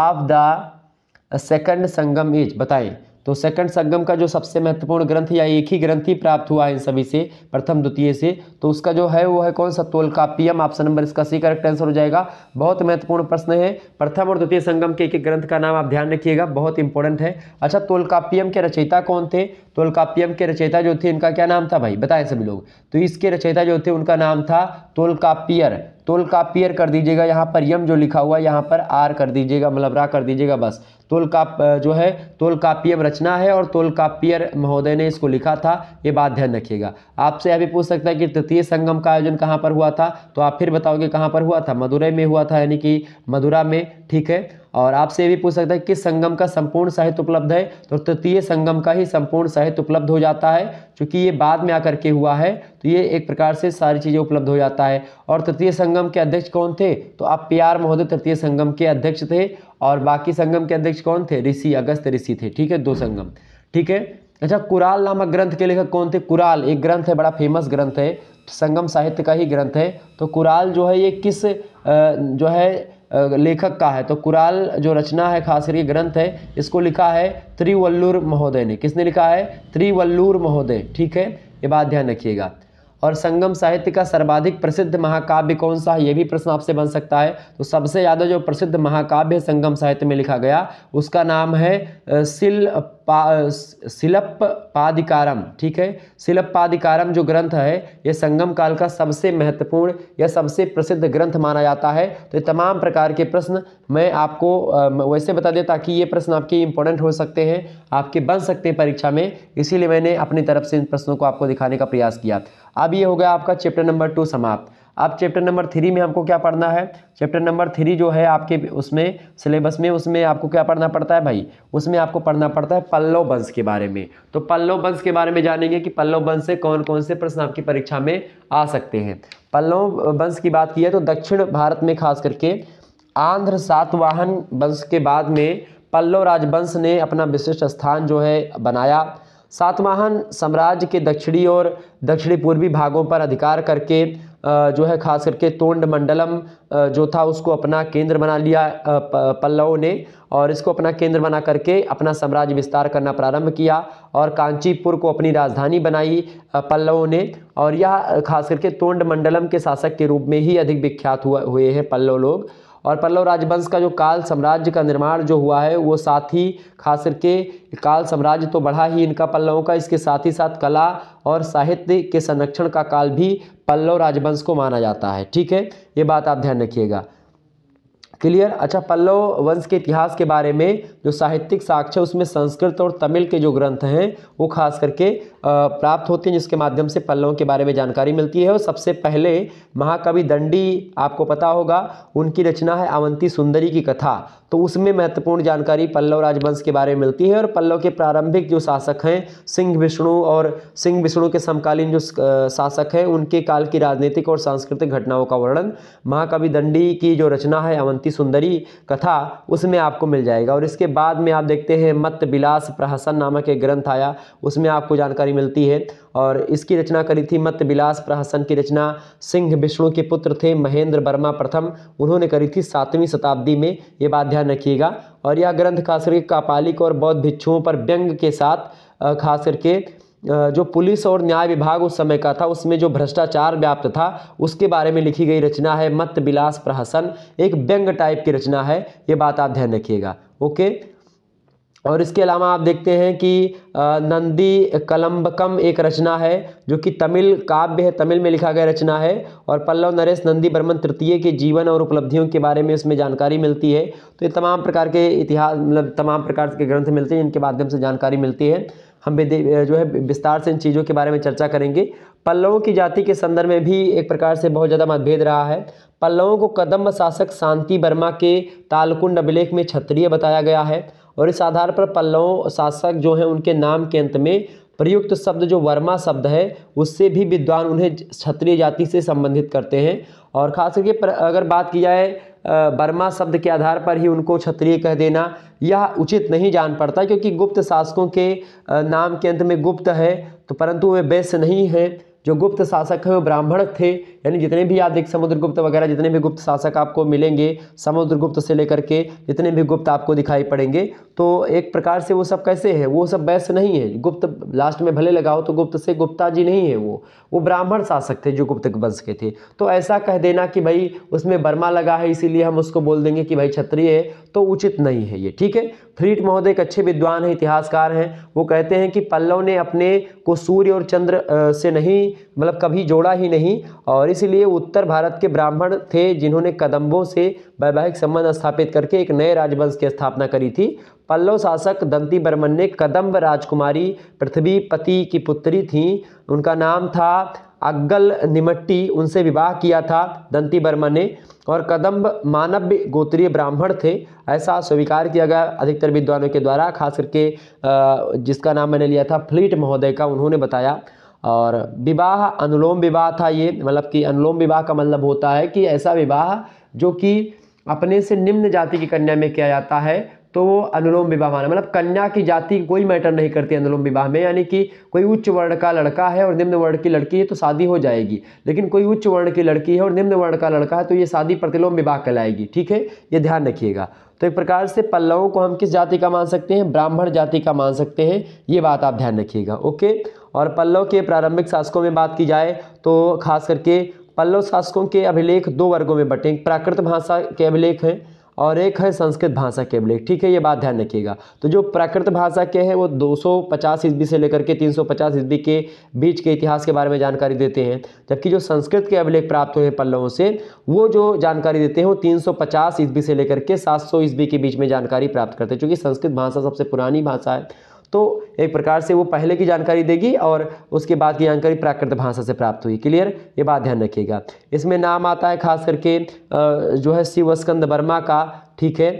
of the second Sangam is बताएं तो सेकंड संगम का जो सबसे महत्वपूर्ण ग्रंथ या एक ही ग्रंथ ही प्राप्त हुआ है इन सभी से प्रथम द्वितीय से तो उसका जो है वो है कौन सा तोल कापियम ऑप्शन नंबर इसका सी करेक्ट आंसर हो जाएगा बहुत महत्वपूर्ण प्रश्न है प्रथम और द्वितीय संगम के एक एक ग्रंथ का नाम आप ध्यान रखिएगा बहुत इंपॉर्टेंट है अच्छा तोल कापियम के रचयिता कौन थे तो तोलकाप्यम के रचयिता जो थे इनका क्या नाम था भाई बताएं सभी लोग तो इसके रचयिता जो थे उनका नाम था तोलकापियर तोलकापियर कर दीजिएगा यहाँ पर यम जो लिखा हुआ है यहाँ पर आर कर दीजिएगा मतलब रा कर दीजिएगा बस का जो है तोलकापियम रचना है और तोलकापियर महोदय ने इसको लिखा था ये बात ध्यान रखिएगा आपसे अभी पूछ सकता है कि तृतीय संगम का आयोजन कहाँ पर हुआ था तो आप फिर बताओगे कहाँ पर हुआ था मदुरई में हुआ था यानी कि मदुरा में ठीक है और आपसे भी पूछ सकता है किस संगम का संपूर्ण साहित्य उपलब्ध है तो तृतीय संगम का ही संपूर्ण साहित्य उपलब्ध हो जाता है क्योंकि ये बाद में आकर के हुआ है तो ये एक प्रकार से सारी चीज़ें उपलब्ध हो जाता है और तृतीय संगम के अध्यक्ष कौन थे तो आप पी आर महोदय तृतीय संगम के अध्यक्ष थे और बाकी संगम के अध्यक्ष कौन थे ऋषि अगस्त ऋषि थे ठीक है दो संगम ठीक है अच्छा कुराल नामक ग्रंथ के लेखक कौन थे कुराल एक ग्रंथ है बड़ा फेमस ग्रंथ है संगम साहित्य का ही ग्रंथ है तो कुराल जो है ये किस जो है लेखक का है तो कुराल जो रचना है खास करके ग्रंथ है इसको लिखा है त्रिवल्लूर महोदय ने किसने लिखा है त्रिवल्लूर महोदय ठीक है ये बात ध्यान रखिएगा और संगम साहित्य का सर्वाधिक प्रसिद्ध महाकाव्य कौन सा है ये भी प्रश्न आपसे बन सकता है तो सबसे ज़्यादा जो प्रसिद्ध महाकाव्य संगम साहित्य में लिखा गया उसका नाम है सिल पा सिलप पादिकारम ठीक है सिलप पादिकारम जो ग्रंथ है ये संगम काल का सबसे महत्वपूर्ण या सबसे प्रसिद्ध ग्रंथ माना जाता है तो ये तमाम प्रकार के प्रश्न मैं आपको वैसे बता दें ताकि ये प्रश्न आपके इंपॉर्टेंट हो सकते हैं आपके बन सकते हैं परीक्षा में इसीलिए मैंने अपनी तरफ से इन प्रश्नों को आपको दिखाने का प्रयास किया अब ये हो गया आपका चैप्टर नंबर टू समाप्त अब चैप्टर नंबर थ्री में हमको क्या पढ़ना है चैप्टर नंबर थ्री जो है आपके उसमें सिलेबस में उसमें आपको क्या पढ़ना पड़ता है भाई उसमें आपको पढ़ना पड़ता है पल्लव वंश के बारे में तो पल्लव वंश के बारे में जानेंगे कि पल्लव वंश से कौन कौन से प्रश्न आपकी परीक्षा में आ सकते हैं पल्लव वंश की बात की है तो दक्षिण भारत में खास करके आंध्र सातवाहन वंश के बाद में पल्लव राजवंश ने अपना विशिष्ट स्थान जो है बनाया सातवाहन साम्राज्य के दक्षिणी और दक्षिणी पूर्वी भागों पर अधिकार करके जो है खास करके तोंड मंडलम जो था उसको अपना केंद्र बना लिया पल्लवों ने और इसको अपना केंद्र बना करके अपना साम्राज्य विस्तार करना प्रारंभ किया और कांचीपुर को अपनी राजधानी बनाई पल्लवों ने और यह खास करके तोंड मंडलम के शासक के रूप में ही अधिक विख्यात हुए हुए हैं पल्लव लोग और पल्लव राजवंश का जो काल साम्राज्य का निर्माण जो हुआ है वो साथ ही खास करके काल साम्राज्य तो बढ़ा ही इनका पल्लवों का इसके साथ ही साथ कला और साहित्य के संरक्षण का काल भी पल्लव राजवंश को माना जाता है ठीक है ये बात आप ध्यान रखिएगा क्लियर अच्छा पल्लव वंश के इतिहास के बारे में जो साहित्यिक साक्ष्य उसमें संस्कृत और तमिल के जो ग्रंथ हैं वो खास करके प्राप्त होते हैं जिसके माध्यम से पल्लवों के बारे में जानकारी मिलती है और सबसे पहले महाकवि दंडी आपको पता होगा उनकी रचना है अवंती सुंदरी की कथा तो उसमें महत्वपूर्ण जानकारी पल्लव राजवंश के बारे में मिलती है और पल्लव के प्रारंभिक जो शासक हैं सिंह विष्णु और सिंह विष्णु के समकालीन जो शासक हैं उनके काल की राजनीतिक और सांस्कृतिक घटनाओं का वर्णन महाकवि दंडी की जो रचना है अवंती की सुंदरी कथा उसमें आपको मिल जाएगा और इसके बाद में आप देखते हैं मत बिलास प्रहसन नामक एक ग्रंथ आया उसमें आपको जानकारी मिलती है और इसकी रचना करी थी मत बिलास प्रहसन की रचना सिंह विष्णु के पुत्र थे महेंद्र वर्मा प्रथम उन्होंने करी थी सातवीं शताब्दी में ये बात ध्यान रखिएगा और यह ग्रंथ खास करके कापालिक और बौद्ध भिक्षुओं पर व्यंग के साथ खास करके जो पुलिस और न्याय विभाग उस समय का था उसमें जो भ्रष्टाचार व्याप्त था उसके बारे में लिखी गई रचना है मत बिलास प्रहसन एक व्यंग टाइप की रचना है ये बात आप ध्यान रखिएगा ओके और इसके अलावा आप देखते हैं कि नंदी कलम्बकम एक रचना है जो कि तमिल काव्य है तमिल में लिखा गया रचना है और पल्लव नरेश नंदी बर्मन तृतीय के जीवन और उपलब्धियों के बारे में इसमें जानकारी मिलती है तो ये तमाम प्रकार के इतिहास मतलब तमाम प्रकार के ग्रंथ मिलते हैं जिनके माध्यम से जानकारी मिलती है हम जो है विस्तार से इन चीज़ों के बारे में चर्चा करेंगे पल्लवों की जाति के संदर्भ में भी एक प्रकार से बहुत ज़्यादा मतभेद रहा है पल्लवों को कदम्ब शासक शांति वर्मा के तालकुंड अभिलेख में क्षत्रिय बताया गया है और इस आधार पर पल्लवों शासक जो हैं उनके नाम के अंत में प्रयुक्त शब्द जो वर्मा शब्द है उससे भी विद्वान उन्हें क्षत्रिय जाति से संबंधित करते हैं और खास करके अगर बात की जाए बर्मा शब्द के आधार पर ही उनको क्षत्रिय कह देना यह उचित नहीं जान पड़ता क्योंकि गुप्त शासकों के नाम के अंत में गुप्त है तो परंतु वे वैश्य नहीं हैं जो गुप्त शासक है वो ब्राह्मण थे यानी जितने भी आप देख समुद्रगुप्त वगैरह जितने भी गुप्त शासक आपको मिलेंगे समुद्रगुप्त से लेकर के जितने भी गुप्त आपको दिखाई पड़ेंगे तो एक प्रकार से वो सब कैसे हैं वो सब वैश्य नहीं है गुप्त लास्ट में भले लगाओ तो गुप्त से गुप्ता जी नहीं है वो वो ब्राह्मण शासक थे जो गुप्त वंश के थे तो ऐसा कह देना कि भाई उसमें बर्मा लगा है इसीलिए हम उसको बोल देंगे कि भाई क्षत्रिय है तो उचित नहीं है ये ठीक है फ्रीट महोदय एक अच्छे विद्वान हैं इतिहासकार हैं वो कहते हैं कि पल्लव ने अपने को सूर्य और चंद्र से नहीं मतलब कभी जोड़ा ही नहीं और इसलिए उत्तर भारत के ब्राह्मण थे जिन्होंने कदम्बों से वैवाहिक संबंध स्थापित करके एक नए राजवंश की स्थापना करी थी पल्लव शासक दंती बर्मन ने कदम्ब राजकुमारी पृथ्वीपति की पुत्री थी उनका नाम था अग्गल निमट्टी उनसे विवाह किया था दंती बर्मन ने और कदम्ब मानव्य गोत्रीय ब्राह्मण थे ऐसा स्वीकार किया गया अधिकतर विद्वानों के द्वारा खास करके जिसका नाम मैंने लिया था फ्लीट महोदय का उन्होंने बताया और विवाह अनुलोम विवाह था ये मतलब कि अनुलोम विवाह का मतलब होता है कि ऐसा विवाह जो कि अपने से निम्न जाति की कन्या में किया जाता है तो वो अनुलोम विवाह माना मतलब कन्या की जाति कोई मैटर नहीं करती अनुलोम विवाह में यानी कि कोई उच्च वर्ण का लड़का है और निम्न वर्ण की लड़की है तो शादी हो जाएगी लेकिन कोई उच्च वर्ण की लड़की है और निम्न वर्ण का लड़का है तो ये शादी प्रतिलोम विवाह कहलाएगी ठीक है ये ध्यान रखिएगा तो एक प्रकार से पल्लवों को हम किस जाति का मान सकते हैं ब्राह्मण जाति का मान सकते हैं ये बात आप ध्यान रखिएगा ओके और पल्लव के प्रारंभिक शासकों में बात की जाए तो खास करके पल्लव शासकों के अभिलेख दो वर्गों में बटे प्राकृत भाषा के अभिलेख हैं और एक है संस्कृत भाषा के अभिलेख ठीक है ये बात ध्यान रखिएगा तो जो प्राकृत भाषा के हैं वो 250 ईस्वी से लेकर के 350 ईस्वी के बीच के इतिहास के बारे में जानकारी देते हैं जबकि जो संस्कृत के अभिलेख प्राप्त हुए हैं पल्लवों से वो जो जानकारी देते हैं वो 350 ईस्वी से लेकर के 700 ईस्वी के बीच में जानकारी प्राप्त करते हैं चूँकि संस्कृत भाषा सबसे पुरानी भाषा है तो एक प्रकार से वो पहले की जानकारी देगी और उसके बाद की जानकारी प्राकृत भाषा से प्राप्त हुई क्लियर ये बात ध्यान रखिएगा इसमें नाम आता है खास करके जो है शिवस्कंद वर्मा का ठीक है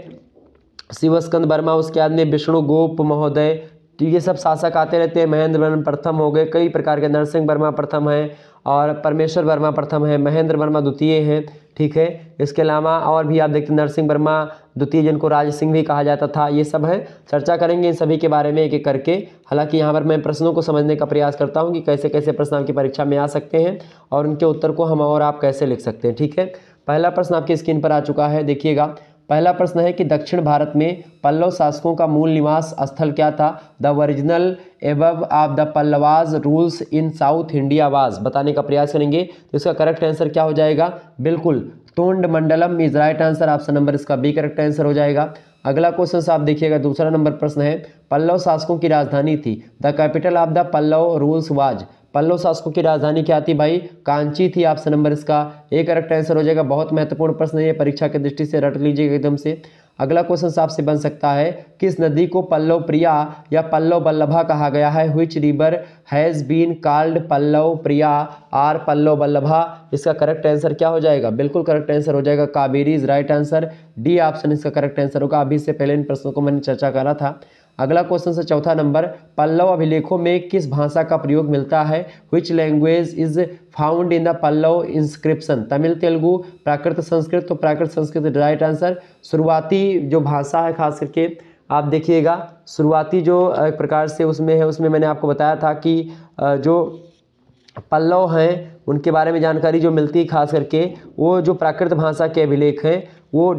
शिवस्कंद वर्मा उसके बाद में विष्णु गोप महोदय ये सब शासक आते रहते हैं महेंद्र वर्मन प्रथम हो गए कई प्रकार के नरसिंह वर्मा प्रथम हैं और परमेश्वर वर्मा प्रथम है महेंद्र वर्मा द्वितीय हैं ठीक है इसके अलावा और भी आप देखते हैं नरसिंह वर्मा द्वितीय जिनको राज सिंह भी कहा जाता था ये सब है चर्चा करेंगे इन सभी के बारे में एक एक करके हालांकि यहाँ पर मैं प्रश्नों को समझने का प्रयास करता हूँ कि कैसे कैसे प्रश्न आपकी परीक्षा में आ सकते हैं और उनके उत्तर को हम और आप कैसे लिख सकते हैं ठीक है पहला प्रश्न आपकी स्क्रीन पर आ चुका है देखिएगा पहला प्रश्न है कि दक्षिण भारत में पल्लव शासकों का मूल निवास स्थल क्या था the original abode of the Pallavas rules in south India was बताने का प्रयास करेंगे तो इसका करेक्ट आंसर क्या हो जाएगा बिल्कुल Tondaimandalam is right answer option number इसका बी करेक्ट आंसर हो जाएगा अगला क्वेश्चन आप देखिएगा दूसरा नंबर प्रश्न है पल्लव शासकों की राजधानी थी the capital of the Pallava rules was Pallava शासकों की राजधानी क्या थी भाई कांची थी ऑप्शन नंबर इसका एक करेक्ट आंसर हो जाएगा बहुत महत्वपूर्ण प्रश्न है परीक्षा की दृष्टि से रट लीजिएगा एकदम से अगला क्वेश्चन आपसे बन सकता है किस नदी को पल्लव प्रिया या पल्लव बल्लभा कहा गया है which river has been called Pallava Priya or Pallava Vallabha इसका करेक्ट आंसर क्या हो जाएगा बिल्कुल करेक्ट आंसर हो जाएगा Kaveri is right answer D option इसका करेक्ट आंसर होगा अभी से पहले इन प्रश्नों को मैंने चर्चा करा था अगला क्वेश्चन से चौथा नंबर पल्लव अभिलेखों में किस भाषा का प्रयोग मिलता है which language is found in the Pallava inscription Tamil Telugu Prakrit Sanskrit तो प्राकृत संस्कृत राइट आंसर शुरुआती जो भाषा है खास करके आप देखिएगा शुरुआती जो एक प्रकार से उसमें है उसमें मैंने आपको बताया था कि जो पल्लव हैं उनके बारे में जानकारी जो मिलती है खास करके वो जो प्राकृत भाषा के अभिलेख हैं वो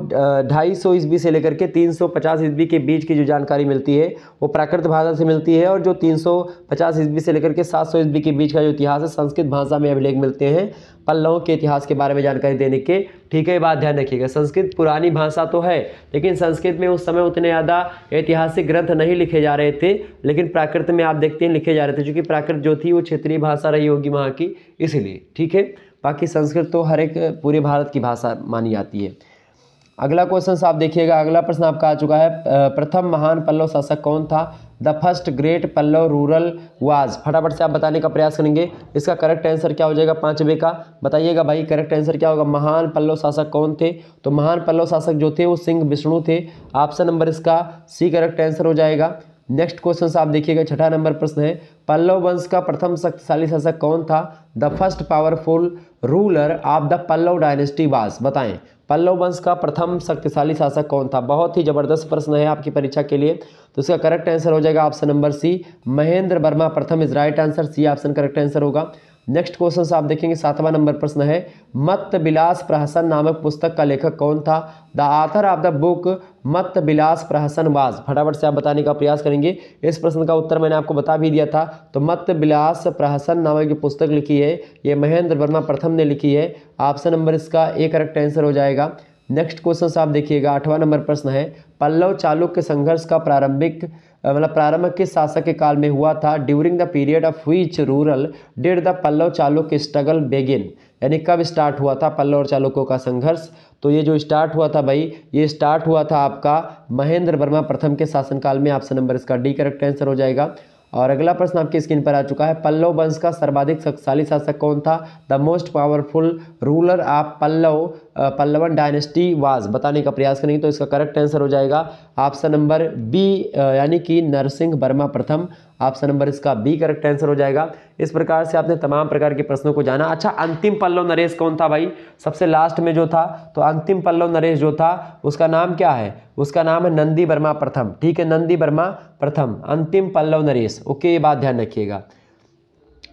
ढाई सौ ईस्वी से लेकर के तीन सौ पचास ईस्वी के बीच की जो जानकारी मिलती है वो प्राकृत भाषा से मिलती है और जो तीन सौ पचास ईस्वी से लेकर के सात सौ ईस्वी के बीच का जो इतिहास है संस्कृत भाषा में अभिलेख मिलते हैं पल्लवों के इतिहास के बारे में जानकारी देने के ठीक है ये बात ध्यान रखिएगा संस्कृत पुरानी भाषा तो है लेकिन संस्कृत में उस समय उतने ज़्यादा ऐतिहासिक ग्रंथ नहीं लिखे जा रहे थे लेकिन प्राकृत में आप देखते हैं लिखे जा रहे थे चूँकि प्राकृत जो थी वो क्षेत्रीय भाषा रही होगी वहाँ की इसलिए ठीक है बाकी संस्कृत तो हर एक पूरे भारत की भाषा मानी जाती है अगला क्वेश्चन आप देखिएगा अगला प्रश्न आपका आ चुका है प्रथम महान पल्लव शासक कौन था the first great Pallava ruler was फटाफट से आप बताने का प्रयास करेंगे इसका करेक्ट आंसर क्या हो जाएगा पाँचवे का बताइएगा भाई करेक्ट आंसर क्या होगा महान पल्लव शासक कौन थे तो महान पल्लव शासक जो थे वो सिंह विष्णु थे ऑप्शन नंबर इसका सी करेक्ट आंसर हो जाएगा नेक्स्ट क्वेश्चन आप देखिएगा छठा नंबर प्रश्न है पल्लव वंश का प्रथम शक्तिशाली शासक कौन था the first powerful ruler of the Pallava dynasty was बताएं पल्लव वंश का प्रथम शक्तिशाली शासक कौन था बहुत ही ज़बरदस्त प्रश्न है आपकी परीक्षा के लिए तो इसका करेक्ट आंसर हो जाएगा option number C Mahendra Varma प्रथम is right answer C option correct answer होगा नेक्स्ट क्वेश्चन आप देखेंगे सातवां नंबर प्रश्न है मत विलास प्रहसन नामक पुस्तक का लेखक कौन था the author of the book Mattavilasa प्रहसनबाज फटाफट से आप बताने का प्रयास करेंगे इस प्रश्न का उत्तर मैंने आपको बता भी दिया था तो मत बिलास प्रहसन नामक की पुस्तक लिखी है ये महेंद्र वर्मा प्रथम ने लिखी है ऑप्शन नंबर इसका ए करेक्ट आंसर हो जाएगा नेक्स्ट क्वेश्चन आप देखिएगा आठवां नंबर प्रश्न है पल्लव चालुक्य संघर्ष का प्रारंभिक मतलब प्रारंभ किस शासक के काल में हुआ था during the period of which ruler did the Pallava Chalukya struggle begin यानी कब स्टार्ट हुआ था पल्लव और चालुक्यों का संघर्ष तो ये जो स्टार्ट हुआ था भाई ये स्टार्ट हुआ था आपका महेंद्र वर्मा प्रथम के शासनकाल में आपसे नंबर इसका डी करेक्ट आंसर हो जाएगा और अगला प्रश्न आपकी स्क्रीन पर आ चुका है पल्लव वंश का सर्वाधिक शक्तिशाली शासक कौन था the most powerful ruler of Pallava Pallavan dynasty was बताने का प्रयास करेंगे तो इसका करेक्ट आंसर हो जाएगा ऑप्शन नंबर बी यानी कि नरसिंह वर्मा प्रथम ऑप्शन नंबर इसका बी करेक्ट आंसर हो जाएगा इस प्रकार से आपने तमाम प्रकार के प्रश्नों को जाना अच्छा अंतिम पल्लव नरेश कौन था भाई सबसे लास्ट में जो था तो अंतिम पल्लव नरेश जो था उसका नाम क्या है उसका नाम है नंदी वर्मा प्रथम ठीक है नंदी वर्मा प्रथम अंतिम पल्लव नरेश ओके ये बात ध्यान रखिएगा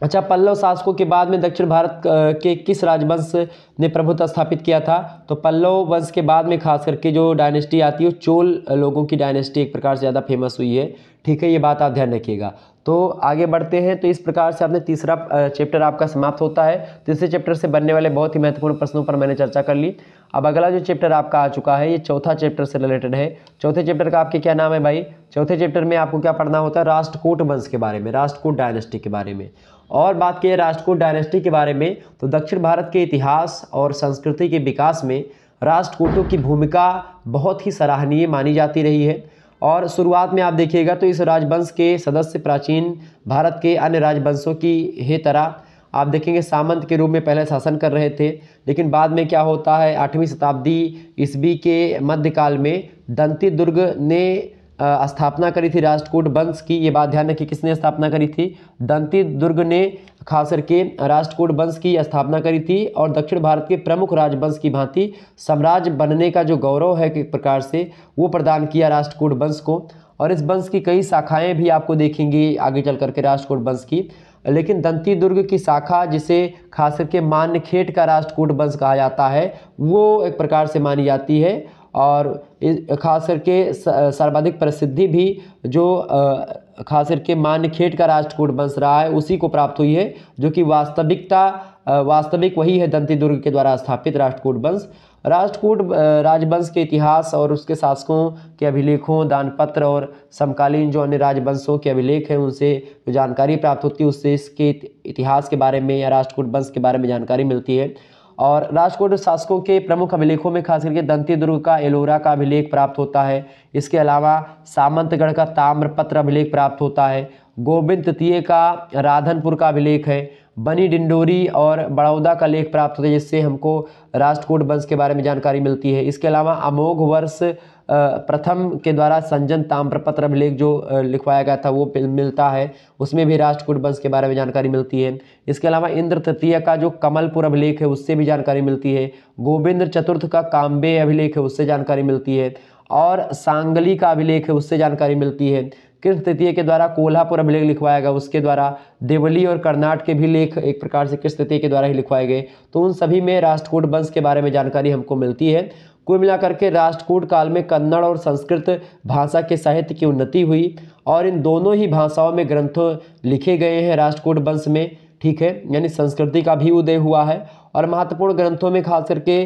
अच्छा पल्लव शासकों के बाद में दक्षिण भारत के किस राजवंश ने प्रभुत्व स्थापित किया था तो पल्लव वंश के बाद में खास करके जो डायनेस्टी आती है वो चोल लोगों की डायनेस्टी एक प्रकार से ज़्यादा फेमस हुई है ठीक है ये बात आप ध्यान रखिएगा तो आगे बढ़ते हैं तो इस प्रकार से आपने तीसरा चैप्टर आपका समाप्त होता है तीसरे तो चैप्टर से बनने वाले बहुत ही महत्वपूर्ण प्रश्नों पर मैंने चर्चा कर ली अब अगला जो चैप्टर आपका आ चुका है ये चौथा चैप्टर से रिलेटेड है चौथे चैप्टर का आपके क्या नाम है भाई चौथे चैप्टर में आपको क्या पढ़ना होता है राष्ट्रकूट वंश के बारे में राष्ट्रकूट डायनेस्टी के बारे में और बात की राष्ट्रकूट डायनेस्टी के बारे में तो दक्षिण भारत के इतिहास और संस्कृति के विकास में राष्ट्रकूटों की भूमिका बहुत ही सराहनीय मानी जाती रही है और शुरुआत में आप देखिएगा तो इस राजवंश के सदस्य प्राचीन भारत के अन्य राजवंशों की हे तरह आप देखेंगे सामंत के रूप में पहले शासन कर रहे थे लेकिन बाद में क्या होता है आठवीं शताब्दी ईस्वी के मध्यकाल में दंती दुर्ग ने स्थापना करी थी राष्ट्रकूट वंश की ये बात ध्यान रखिए किसने स्थापना करी थी दंती दुर्ग ने खास करके राष्ट्रकूट वंश की स्थापना करी थी और दक्षिण भारत के प्रमुख राजवंश की भांति साम्राज्य बनने का जो गौरव है एक प्रकार से वो प्रदान किया राष्ट्रकूट वंश को और इस वंश की कई शाखाएँ भी आपको देखेंगी आगे चल करके राष्ट्रकूट वंश की लेकिन दंती दुर्ग की शाखा जिसे खास करके मान्यखेट का राष्ट्रकूट वंश कहा जाता है वो एक प्रकार से मानी जाती है और ख़ास करके सर्वाधिक प्रसिद्धि भी जो खास करके मान्यखेट का राष्ट्रकूट वंश रहा है उसी को प्राप्त हुई है जो कि वास्तविकता वास्तविक वही है दंती दुर्ग के द्वारा स्थापित राष्ट्रकूट वंश राष्ट्रकूट राजवंश के इतिहास और उसके शासकों के अभिलेखों दानपत्र और समकालीन जो अन्य राजवंशों के अभिलेख हैं उनसे जो जानकारी प्राप्त होती है उससे इसके इतिहास के बारे में या राष्ट्रकूट वंश के बारे में जानकारी मिलती है और राजकोट शासकों के प्रमुख अभिलेखों में खास करके दंती दुर्ग का एलोरा का अभिलेख प्राप्त होता है इसके अलावा सामंतगढ़ का ताम्रपत्र अभिलेख प्राप्त होता है गोविंद तृतीय का राधनपुर का अभिलेख है बनी डिंडोरी और बड़ौदा का लेख प्राप्त होता है जिससे हमको राजकोट वंश के बारे में जानकारी मिलती है इसके अलावा अमोघ वर्ष प्रथम के द्वारा संजन ताम्रपत्र अभिलेख जो लिखवाया गया था वो मिलता है उसमें भी राष्ट्रकूट वंश के बारे में जानकारी मिलती है इसके अलावा इंद्र तृतीय का जो कमलपुर अभिलेख है उससे भी जानकारी मिलती है गोविंद चतुर्थ का काम्बे अभिलेख है उससे जानकारी मिलती है और सांगली का अभिलेख है उससे जानकारी मिलती है कृष्ण तृतीय के द्वारा कोल्हापुर अभिलेख लिखवाया गया उसके द्वारा देवली और कर्नाटक के भी लेख एक प्रकार से कृष्ण तृतीय के द्वारा ही लिखवाए गए तो उन सभी में राष्ट्रकूट वंश के बारे में जानकारी हमको मिलती है कुल मिलाकर के राष्ट्रकूट काल में कन्नड़ और संस्कृत भाषा के साहित्य की उन्नति हुई और इन दोनों ही भाषाओं में ग्रंथों लिखे गए हैं राष्ट्रकूट वंश में ठीक है यानी संस्कृति का भी उदय हुआ है और महत्वपूर्ण ग्रंथों में खास करके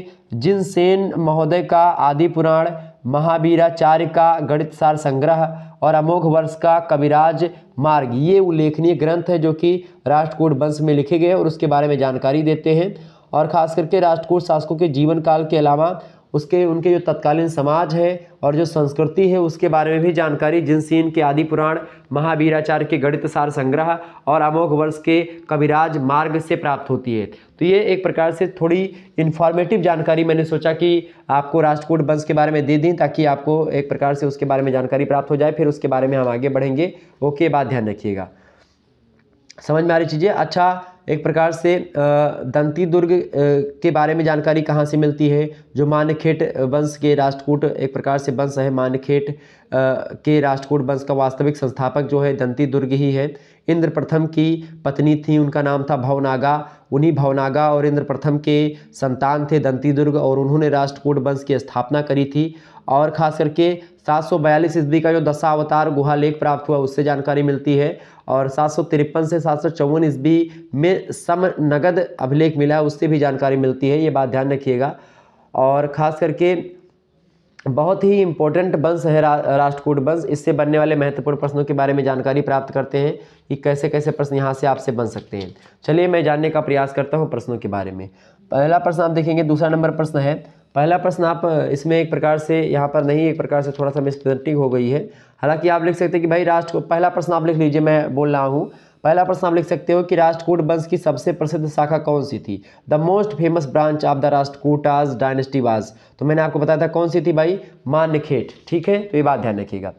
जिनसेन महोदय का आदि पुराण महावीराचार्य का गणित सार संग्रह और अमोघ वर्ष का कविराज मार्ग ये उल्लेखनीय ग्रंथ है जो कि राष्ट्रकूट वंश में लिखे गए हैं और उसके बारे में जानकारी देते हैं और खास करके राष्ट्रकूट शासकों के जीवन काल के अलावा उसके उनके जो तत्कालीन समाज है और जो संस्कृति है उसके बारे में भी जानकारी जिनसीन के आदि पुराण महावीराचार्य के गणित सार संग्रह और अमोघ वर्ष के कविराज मार्ग से प्राप्त होती है तो ये एक प्रकार से थोड़ी इन्फॉर्मेटिव जानकारी मैंने सोचा कि आपको राष्ट्रकूट वंश के बारे में दे दें ताकि आपको एक प्रकार से उसके बारे में जानकारी प्राप्त हो जाए फिर उसके बारे में हम आगे बढ़ेंगे ओके बात ध्यान रखिएगा समझ में आ रही चीज़ें अच्छा एक प्रकार से दंती दुर्ग के बारे में जानकारी कहाँ से मिलती है जो मानखेट वंश के राष्ट्रकूट एक प्रकार से वंश है मानखेट के राष्ट्रकूट वंश का वास्तविक संस्थापक जो है दंती दुर्ग ही है इंद्र प्रथम की पत्नी थी उनका नाम था भवनागा उन्हीं भवनागा और इंद्र प्रथम के संतान थे दंती दुर्ग और उन्होंने राष्ट्रकूट वंश की स्थापना करी थी और ख़ास करके सात सौ ईस्वी का जो दशावतार गुहा लेख प्राप्त हुआ उससे जानकारी मिलती है और सात से सात सौ ईस्वी में सम नगद अभिलेख मिला है उससे भी जानकारी मिलती है ये बात ध्यान रखिएगा और ख़ास करके बहुत ही इम्पोर्टेंट वंश है रा, राष्ट्रकूट वंश इससे बनने वाले महत्वपूर्ण प्रश्नों के बारे में जानकारी प्राप्त करते हैं कि कैसे कैसे प्रश्न यहाँ से आपसे बन सकते हैं चलिए मैं जानने का प्रयास करता हूँ प्रश्नों के बारे में पहला प्रश्न आप देखेंगे दूसरा नंबर प्रश्न है पहला प्रश्न आप इसमें एक प्रकार से यहाँ पर नहीं एक प्रकार से थोड़ा सा मिसप्रिंटिंग हो गई है हालांकि आप लिख सकते हैं कि भाई राष्ट्र पहला प्रश्न आप लिख लीजिए मैं बोल रहा हूँ पहला प्रश्न आप लिख सकते हो कि राष्ट्रकूट वंश की सबसे प्रसिद्ध शाखा कौन सी थी the most famous branch of the Rashtrakutas dynasty was तो मैंने आपको बताया था कौन सी थी भाई मान्यखेट ठीक है तो ये बात ध्यान रखिएगा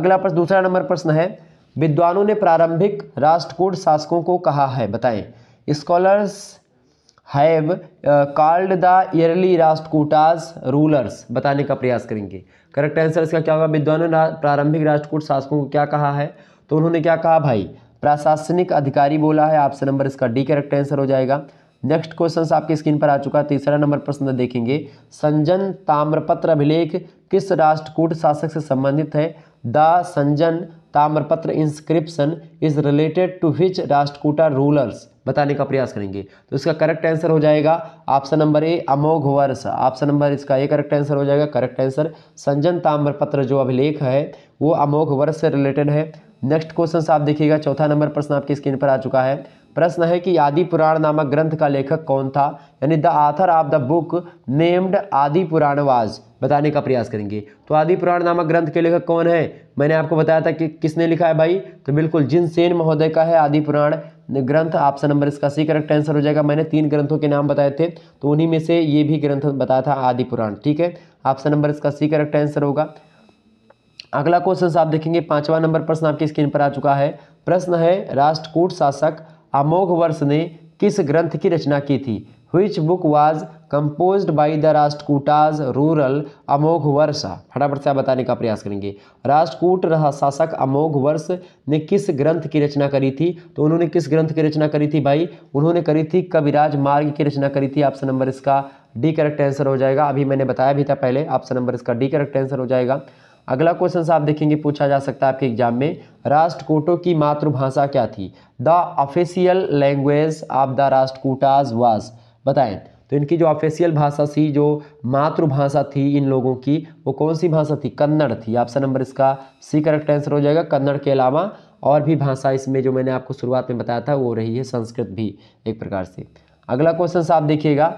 अगला प्रश्न दूसरा नंबर प्रश्न है विद्वानों ने प्रारंभिक राष्ट्रकूट शासकों को कहा है बताएं scholars have called the early Rashtrakutas rulers बताने का प्रयास करेंगे करेक्ट आंसर इसका क्या होगा विद्वानों ने प्रारंभिक राष्ट्रकूट शासकों को क्या कहा है तो उन्होंने क्या कहा भाई प्रशासनिक अधिकारी बोला है आपसे नंबर इसका डी करेक्ट आंसर हो जाएगा नेक्स्ट क्वेश्चन आपकी स्क्रीन पर आ चुका है तीसरा नंबर प्रश्न देखेंगे संजन ताम्रपत्र अभिलेख किस राष्ट्रकूट शासक से संबंधित है द संजन ताम्रपत्र inscription is related to which Rashtrakuta rulers बताने का प्रयास करेंगे तो इसका करेक्ट आंसर हो जाएगा ऑप्शन नंबर ए अमोघ वर्ष ऑप्शन नंबर इसका ए करेक्ट आंसर हो जाएगा करेक्ट आंसर संजन ताम्रपत्र जो अभिलेख है वो अमोघ वर्ष से रिलेटेड है नेक्स्ट क्वेश्चन आप देखिएगा चौथा नंबर प्रश्न आपकी स्क्रीन पर आ चुका है प्रश्न है कि आदि पुराण नामक ग्रंथ का लेखक कौन था यानी the author of the book named Adi Purana was बताने का प्रयास करेंगे तो आदि पुराण नामक ग्रंथ के लेखक कौन है मैंने आपको बताया था कि किसने लिखा है भाई तो बिल्कुल जिनसेन महोदय का है आदि पुराण ग्रंथ ऑप्शन नंबर इसका सी करेक्ट आंसर हो जाएगा मैंने तीन ग्रंथों के नाम बताए थे तो उन्हीं में से ये भी ग्रंथ बताया था आदि पुराण ठीक है ऑप्शन नंबर इसका सी करेक्ट आंसर होगा अगला क्वेश्चन आप देखेंगे पांचवा नंबर प्रश्न आपकी स्क्रीन पर आ चुका है प्रश्न है राष्ट्रकूट शासक अमोघ वर्ष ने किस ग्रंथ की रचना की थी which book was compose by the Rashtrakutas ruler Amoghavarsha फटाफट से आप बताने का प्रयास करेंगे राष्ट्रकूट शासक अमोघ वर्ष ने किस ग्रंथ की रचना करी थी तो उन्होंने किस ग्रंथ की रचना करी थी भाई उन्होंने करी थी कविराज मार्ग की रचना करी थी ऑप्शन नंबर इसका डी करेक्ट आंसर हो जाएगा अभी मैंने बताया भी था पहले ऑप्शन नंबर इसका डी करेक्ट आंसर हो जाएगा अगला क्वेश्चन आप देखेंगे पूछा जा सकता है आपके एग्जाम में राष्ट्रकूटों की मातृभाषा क्या थी the official language of the Rashtrakutas was बताएं तो इनकी जो ऑफिशियल भाषा थी जो मातृभाषा थी इन लोगों की वो कौन सी भाषा थी कन्नड़ थी ऑप्शन नंबर इसका सी करेक्ट आंसर हो जाएगा कन्नड़ के अलावा और भी भाषा इसमें जो मैंने आपको शुरुआत में बताया था वो रही है संस्कृत भी एक प्रकार से अगला क्वेश्चन आप देखिएगा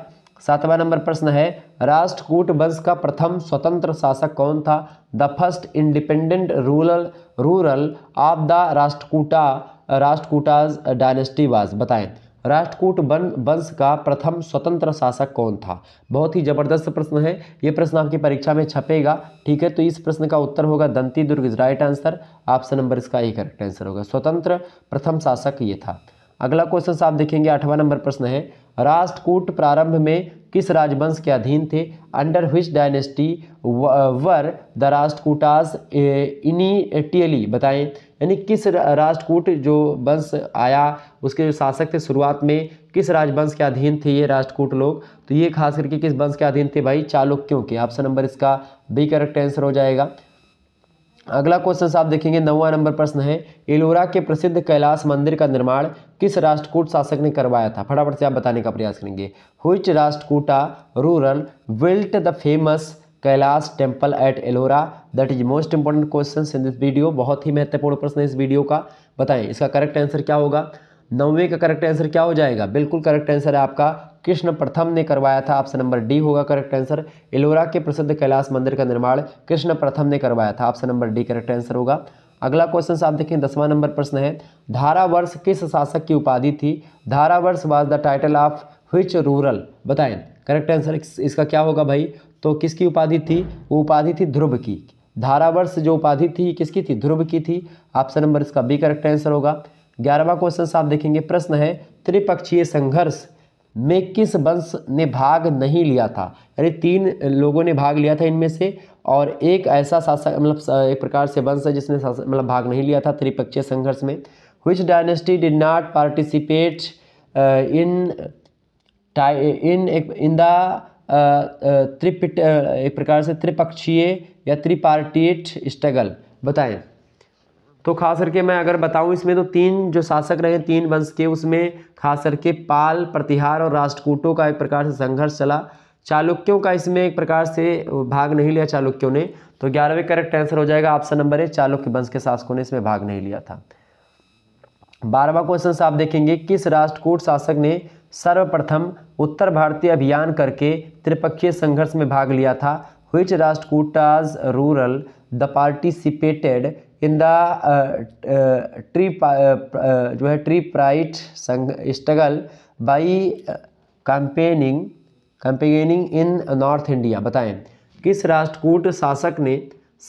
सातवां नंबर प्रश्न है राष्ट्रकूट वंश का प्रथम स्वतंत्र शासक कौन था the first independent ruler ruler of the Rashtrakuta Rashtrakutas dynasty was बताएं राष्ट्रकूट वंश का प्रथम स्वतंत्र शासक कौन था बहुत ही जबरदस्त प्रश्न है ये प्रश्न आपकी परीक्षा में छपेगा ठीक है तो इस प्रश्न का उत्तर होगा Dantidurga is right answer option number इसका ही करेक्ट आंसर होगा स्वतंत्र प्रथम शासक ये था अगला क्वेश्चन आप देखेंगे आठवां नंबर प्रश्न है राष्ट्रकूट प्रारंभ में किस राजवंश के अधीन थे under which dynasty were the Rashtrakutas initially बताएं यानी किस राष्ट्रकूट जो वंश आया उसके जो शासक थे शुरुआत में किस राजवंश के अधीन थे ये राष्ट्रकूट लोग तो ये खास करके किस वंश के अधीन थे भाई चालुक्यों के ऑप्शन नंबर इसका बी करेक्ट आंसर हो जाएगा अगला क्वेश्चन आप देखेंगे नौवा नंबर प्रश्न है एलोरा के प्रसिद्ध कैलाश मंदिर का निर्माण किस राष्ट्रकूट शासक ने करवाया था फटाफट से आप बताने का प्रयास करेंगे which Rashtrakuta ruler built the famous Kailash temple at Ellora that is most important question in this video बहुत ही महत्वपूर्ण प्रश्न है इस वीडियो का बताएं इसका करेक्ट आंसर क्या होगा नौवे का करेक्ट आंसर क्या हो जाएगा बिल्कुल करेक्ट आंसर है आपका कृष्ण प्रथम ने करवाया था ऑप्शन नंबर डी होगा करेक्ट आंसर एलोरा के प्रसिद्ध कैलाश मंदिर का निर्माण कृष्ण प्रथम ने करवाया था option number D correct answer होगा अगला क्वेश्चन आप देखें दसवां नंबर प्रश्न है धारावर्ष किस शासक की उपाधि थी Dharavarsha was the title of which ruler बताएं करेक्ट आंसर इसका क्या होगा भाई तो किसकी उपाधि थी वो उपाधि थी ध्रुव की धारावर्ष जो उपाधि थी किसकी थी ध्रुव की थी ऑप्शन नंबर इसका बी करेक्ट आंसर होगा ग्यारहवा क्वेश्चन आप देखेंगे प्रश्न है त्रिपक्षीय संघर्ष में किस वंश ने भाग नहीं लिया था यानी तीन लोगों ने भाग लिया था इनमें से और एक ऐसा शासक मतलब एक प्रकार से वंश है जिसने मतलब भाग नहीं लिया था त्रिपक्षीय संघर्ष में which dynasty did not participate in in in the tripartite एक प्रकार से त्रिपक्षीय या त्रिपार्टीट स्ट्रगल बताएं तो खास करके मैं अगर बताऊं इसमें तो तीन जो शासक रहे तीन वंश के उसमें खास करके पाल प्रतिहार और राष्ट्रकूटों का एक प्रकार से संघर्ष चला चालुक्यों का इसमें एक प्रकार से भाग नहीं लिया चालुक्यों ने तो ग्यारहवें करेक्ट आंसर हो जाएगा ऑप्शन नंबर है चालुक्य वंश के शासकों ने इसमें भाग नहीं लिया था बारहवा क्वेश्चन आप देखेंगे किस राष्ट्रकूट शासक ने सर्वप्रथम उत्तर भारतीय अभियान करके त्रिपक्षीय संघर्ष में भाग लिया था which Rashtrakutas ruler the participated in the tri जो है tripartite struggle by campaigning campaigning in north India बताएं किस राष्ट्रकूट शासक ने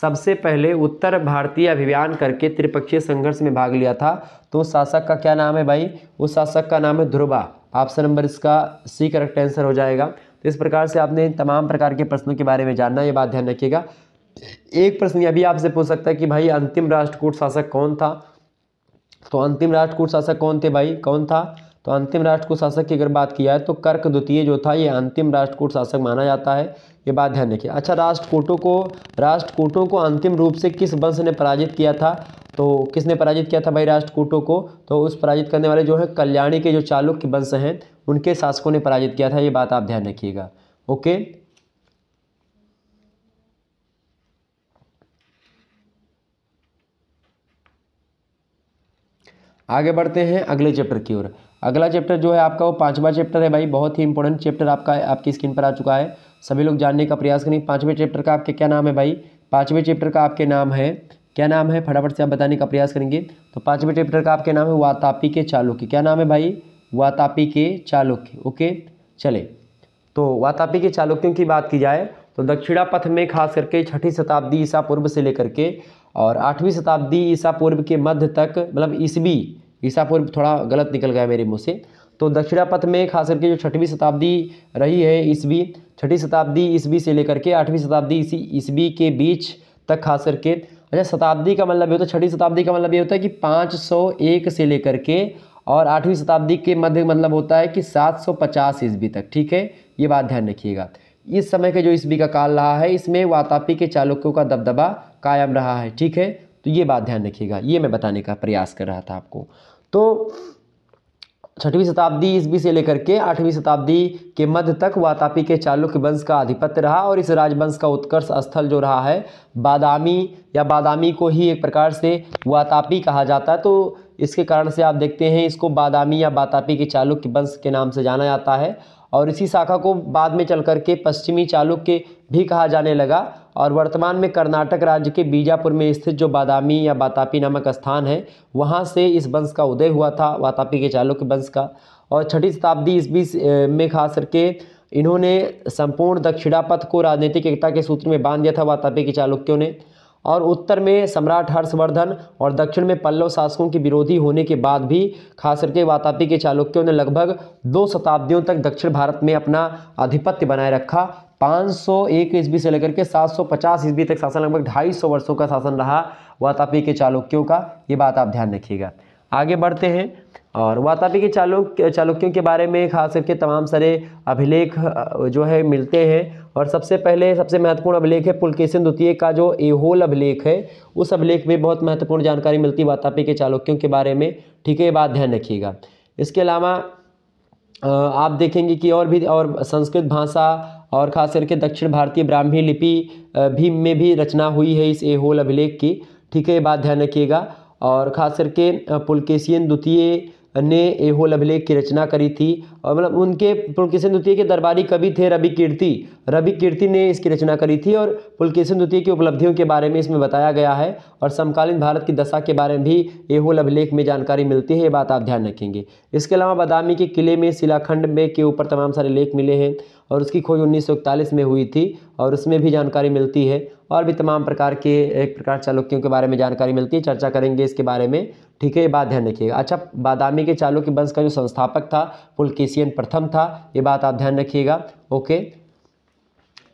सबसे पहले उत्तर भारतीय अभियान करके त्रिपक्षीय संघर्ष में भाग लिया था तो उस शासक का क्या नाम है भाई उस शासक का नाम है ध्रुवा ऑप्शन नंबर इसका सी करेक्ट आंसर हो जाएगा तो इस प्रकार से आपने तमाम प्रकार के प्रश्नों के बारे में जानना ये बात ध्यान रखिएगा एक प्रश्न अभी आपसे पूछ सकता है कि भाई अंतिम राष्ट्रकूट शासक कौन था तो अंतिम राष्ट्रकूट शासक कौन थे भाई कौन था तो अंतिम राष्ट्रकूट शासक की अगर बात किया है तो कर्क द्वितीय जो था ये अंतिम राष्ट्रकूट शासक माना जाता है ये बात ध्यान रखिए अच्छा राष्ट्रकूटों को राष्ट्रकूटों को अंतिम रूप से किस वंश ने पराजित किया था तो किसने पराजित किया था भाई राष्ट्रकूटों को तो उस पराजित करने वाले जो है कल्याणी के जो चालुक्य वंश हैं उनके शासकों ने पराजित किया था ये बात आप ध्यान रखिएगा ओके आगे बढ़ते हैं अगले चैप्टर की ओर अगला चैप्टर जो है आपका वो पाँचवा चैप्टर है भाई बहुत ही इंपॉर्टेंट चैप्टर आपका आपकी स्क्रीन पर आ चुका है सभी लोग जानने का प्रयास करेंगे पाँचवें चैप्टर का आपके क्या नाम है भाई पाँचवें चैप्टर का आपके नाम है क्या नाम है फटाफट से आप बताने का प्रयास करेंगे तो पाँचवें चैप्टर का आपके नाम है वातापी के चालुक्य क्या नाम है भाई वातापी के चालुक्य ओके चले तो वातापी के चालुक्यों की बात की जाए तो दक्षिणा पथ में खास करके छठी शताब्दी ईसा पूर्व से लेकर के और आठवीं शताब्दी ईसा पूर्व के मध्य तक मतलब ईस्वी ईसापुर थोड़ा गलत निकल गया मेरे मुँह से तो दक्षिणापथ में खास करके जो छठवीं शताब्दी रही है ईस्वी छठी शताब्दी ईस्वी से लेकर के आठवीं शताब्दी इसी ईस्वी के बीच तक खास करके अच्छा शताब्दी का मतलब ये होता है छठी शताब्दी का मतलब ये होता है कि 501 से लेकर के और आठवीं शताब्दी के मध्य मतलब होता है कि 750 ईस्वी तक ठीक है ये बात ध्यान रखिएगा इस समय के जो ईस्वी का काल रहा है इसमें वातापी के चालुक्यों का दबदबा कायम रहा है ठीक है तो ये बात ध्यान रखिएगा ये मैं बताने का प्रयास कर रहा था आपको तो छठवीं शताब्दी ईस्वी से लेकर के आठवीं शताब्दी के मध्य तक वातापी के चालुक्य वंश का आधिपत्य रहा और इस राजवंश का उत्कर्ष स्थल जो रहा है बादामी या बादामी को ही एक प्रकार से वातापी कहा जाता है तो इसके कारण से आप देखते हैं इसको बादामी या बातापी के चालुक्य वंश के नाम से जाना जाता है और इसी शाखा को बाद में चल करके पश्चिमी चालुक्य भी कहा जाने लगा और वर्तमान में कर्नाटक राज्य के बीजापुर में स्थित जो बादामी या बातापी नामक स्थान है वहाँ से इस वंश का उदय हुआ था वातापी के चालुक्य वंश का और छठी शताब्दी ईस्वी में खास करके इन्होंने संपूर्ण दक्षिणापथ को राजनीतिक एकता के सूत्र में बांध दिया था वातापी के चालुक्यों ने और उत्तर में सम्राट हर्षवर्धन और दक्षिण में पल्लव शासकों के विरोधी होने के बाद भी खास करके वातापी के चालुक्यों ने लगभग दो शताब्दियों तक दक्षिण भारत में अपना आधिपत्य बनाए रखा 501 ईस्वी से लेकर के 750 ईस्वी तक शासन लगभग 250 वर्षों का शासन रहा वातापी के चालुक्यों का ये बात आप ध्यान रखिएगा आगे बढ़ते हैं और वातापी के चालुक्य चालुक्यों के बारे में खास करके तमाम सारे अभिलेख जो है मिलते हैं और सबसे पहले सबसे महत्वपूर्ण अभिलेख है पुलकेशन द्वितीय का जो एहोल अभिलेख है उस अभिलेख में बहुत महत्वपूर्ण जानकारी मिलती है वातापी के चालुक्यों के बारे में ठीक है ये बात ध्यान रखिएगा इसके अलावा आप देखेंगे कि और भी और संस्कृत भाषा और खास करके दक्षिण भारतीय ब्राह्मी लिपि भी में भी रचना हुई है इस एहोल अभिलेख की ठीक है ये बात ध्यान रखिएगा और खास करके पुलकेशियन द्वितीय ने एहोल अभिलेख की रचना करी थी और मतलब उनके पुलकेशन द्वितीय के दरबारी कवि थे रवि कीर्ति रवि कीर्ति ने इसकी रचना करी थी और पुलकेशन द्वितीय की उपलब्धियों के बारे में इसमें बताया गया है और समकालीन भारत की दशा के बारे में भी एहोल अभिलेख में जानकारी मिलती है ये बात आप ध्यान रखेंगे इसके अलावा बादामी के किले में शिलाखंड में के ऊपर तमाम सारे लेख मिले हैं और उसकी खोज उन्नीस में हुई थी और उसमें भी जानकारी मिलती है और भी तमाम प्रकार के एक प्रकार चालुक्यों के बारे में जानकारी मिलती है चर्चा करेंगे इसके बारे में ठीक है ये बात ध्यान रखिएगा अच्छा बादामी के के वंश का जो संस्थापक था पुलकेशियन प्रथम था ये बात आप ध्यान रखिएगा ओके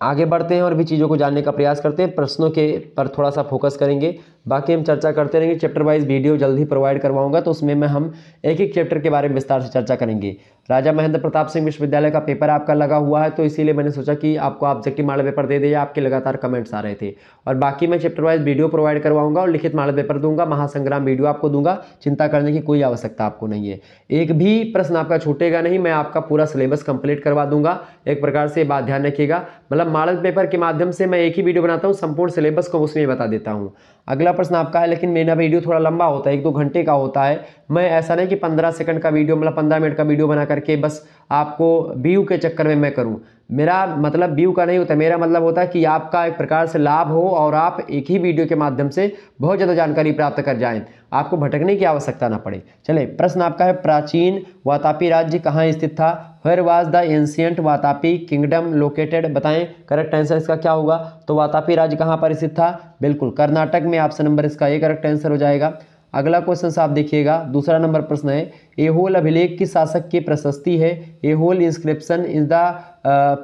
आगे बढ़ते हैं और भी चीज़ों को जानने का प्रयास करते हैं प्रश्नों के पर थोड़ा सा फोकस करेंगे बाकी हम चर्चा करते रहेंगे चैप्टर वाइज वीडियो जल्द ही प्रोवाइड करवाऊंगा तो उसमें मैं हम एक एक चैप्टर के बारे में विस्तार से चर्चा करेंगे राजा महेंद्र प्रताप सिंह विश्वविद्यालय का पेपर आपका लगा हुआ है तो इसीलिए मैंने सोचा कि आपको ऑब्जेक्टिव माडल पेपर दे दिया आपके लगातार कमेंट्स आ रहे थे और बाकी मैं चैप्टर वाइज वीडियो प्रोवाइड करवाऊंगा और लिखित माडल पेपर दूंगा महासंग्राम वीडियो आपको दूंगा चिंता करने की कोई आवश्यकता आपको नहीं है एक भी प्रश्न आपका छूटेगा नहीं मैं आपका पूरा सिलेबस कंप्लीट करवा दूंगा एक प्रकार से बात ध्यान रखिएगा मतलब मॉडल पेपर के माध्यम से मैं एक ही वीडियो बनाता हूँ संपूर्ण सिलेबस को उसमें बता देता हूँ अगला प्रश्न आपका है लेकिन मेरा वीडियो थोड़ा लंबा होता है एक दो घंटे का होता है मैं ऐसा नहीं कि पंद्रह सेकंड का वीडियो मतलब पंद्रह मिनट का वीडियो बना करके बस आपको व्यू के चक्कर में मैं करूँ मेरा मतलब व्यू का नहीं होता मेरा मतलब होता है कि आपका एक प्रकार से लाभ हो और आप एक ही वीडियो के माध्यम से बहुत ज़्यादा जानकारी प्राप्त कर जाएं आपको भटकने की आवश्यकता ना पड़े चले प्रश्न आपका है प्राचीन वातापी राज्य कहाँ स्थित था where was the ancient Vatapi kingdom located बताएं करेक्ट आंसर इसका क्या होगा तो वातापी राज्य कहाँ पर स्थित था बिल्कुल कर्नाटक में ऑप्शन नंबर इसका ये करेक्ट आंसर हो जाएगा अगला क्वेश्चन आप देखिएगा दूसरा नंबर प्रश्न है एहोल अभिलेख की शासक की प्रशस्ति है Aihole inscription is the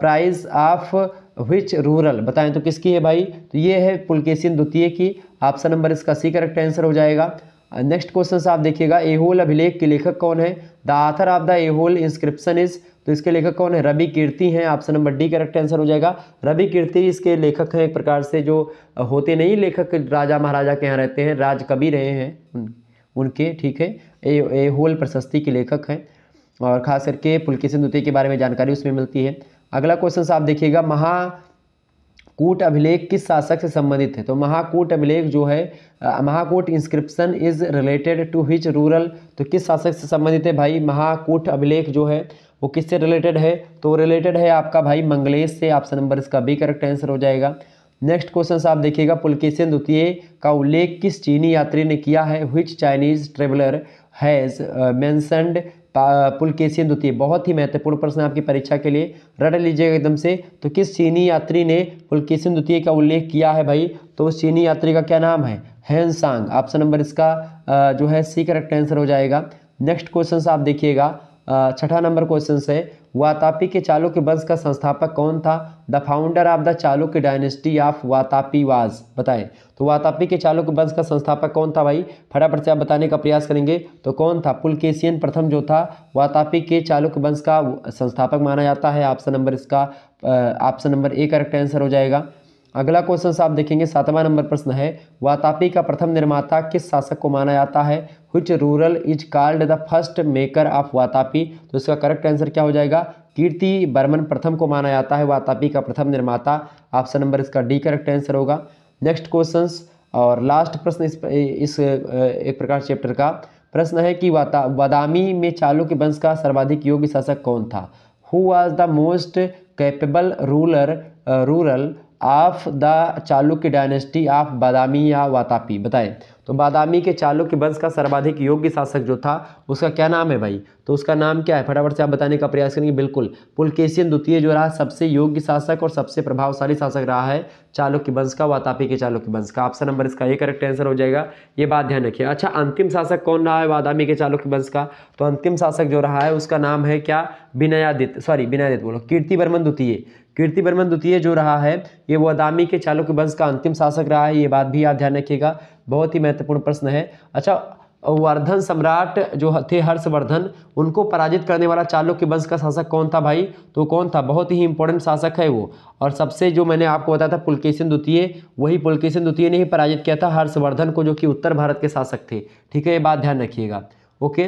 praise of which ruler बताएं तो किसकी है भाई तो ये है पुलकेशिन द्वितीय की ऑप्शन नंबर इसका सी करेक्ट आंसर हो जाएगा नेक्स्ट uh, क्वेश्चन आप देखिएगा एहोल अभिलेख के लेखक कौन है the author of the Aihole inscription is तो इसके लेखक कौन है रवि कीर्ति हैं option number D correct answer हो जाएगा रवि कीर्ति इसके लेखक हैं एक प्रकार से जो होते नहीं लेखक राजा महाराजा के यहाँ रहते हैं राज कवि रहे हैं उनके ठीक है ए, ए होल प्रशस्ति के लेखक हैं और खास करके पुलकेशन द्वितीय के बारे में जानकारी उसमें मिलती है अगला क्वेश्चन आप देखिएगा महाकूट अभिलेख किस शासक से संबंधित है तो महाकूट अभिलेख जो है Mahakuta inscription is related to which ruler तो किस शासक से संबंधित है भाई महाकूट अभिलेख जो है वो किससे रिलेटेड है तो रिलेटेड है आपका भाई मंगलेश से ऑप्शन नंबर इसका बी करेक्ट आंसर हो जाएगा नेक्स्ट क्वेश्चन आप देखिएगा पुलकेशन द्वितीय का उल्लेख किस चीनी यात्री ने किया है which Chinese traveller has mentioned Pulakeshin द्वितीय बहुत ही महत्वपूर्ण प्रश्न आपकी परीक्षा के लिए रट लीजिएगा एकदम से तो किस चीनी यात्री ने पुलकेशन द्वितीय का उल्लेख किया है भाई तो उस चीनी यात्री का क्या नाम है हैंसांग ऑप्शन नंबर इसका uh, जो है सी करेक्ट आंसर हो जाएगा नेक्स्ट क्वेश्चन आप देखिएगा छठा नंबर क्वेश्चन है वातापी के चालुक्य वंश का संस्थापक कौन था the founder of the Chalukya dynasty of Vatapi was बताएं तो वातापी के चालुक्य वंश का संस्थापक कौन था भाई फटाफट से आप बताने का प्रयास करेंगे तो कौन था पुलकेशियन प्रथम जो था वातापी के चालुक्य वंश का संस्थापक माना जाता है ऑप्शन नंबर इसका option number A correct answer हो जाएगा अगला क्वेश्चन आप देखेंगे सातवां नंबर प्रश्न है वातापी का प्रथम निर्माता किस शासक को माना जाता है which ruler is called the first maker of Vatapi तो इसका करेक्ट आंसर क्या हो जाएगा कीर्ति बर्मन प्रथम को माना जाता है वातापी का प्रथम निर्माता ऑप्शन नंबर इसका डी करेक्ट आंसर होगा नेक्स्ट क्वेश्चन और लास्ट प्रश्न इस, इस एक प्रकार चैप्टर का प्रश्न है कि वाता वदामी में चालुक्य वंश का सर्वाधिक योग्य शासक कौन था who was the most capable ruler ruler of the Chalukya dynasty of Badami या वातापी बताएं तो बादामी के चालुक्य वंश का सर्वाधिक योग्य शासक जो था उसका क्या नाम है भाई तो उसका नाम क्या है फटाफट से आप बताने का प्रयास करेंगे बिल्कुल पुलकेशियन द्वितीय जो रहा सबसे योग्य शासक और सबसे प्रभावशाली शासक रहा है चालुक्य वंश का वातापी के चालुक्य वंश का ऑप्शन नंबर इसका ये करेक्ट आंसर हो जाएगा ये बात ध्यान रखिए अच्छा अंतिम शासक कौन रहा है वादामी के चालुक्य वंश का तो अंतिम शासक जो रहा है उसका नाम है क्या विनयादित्य सॉरी विनयादित्य बोलो कीर्ति वर्मन द्वितीय कीर्ति बर्मन द्वितीय जो रहा है ये वो अदामी के के वंश का अंतिम शासक रहा है ये बात भी आप ध्यान रखिएगा बहुत ही महत्वपूर्ण प्रश्न है अच्छा वर्धन सम्राट जो थे हर्षवर्धन उनको पराजित करने वाला चालुक्य वंश का शासक कौन था भाई तो कौन था बहुत ही इंपॉर्टेंट शासक है वो और सबसे जो मैंने आपको बताया था पुलकेशन द्वितीय वही पुलकेशन द्वितीय ने ही पराजित किया था हर्षवर्धन को जो कि उत्तर भारत के शासक थे ठीक है ये बात ध्यान रखिएगा ओके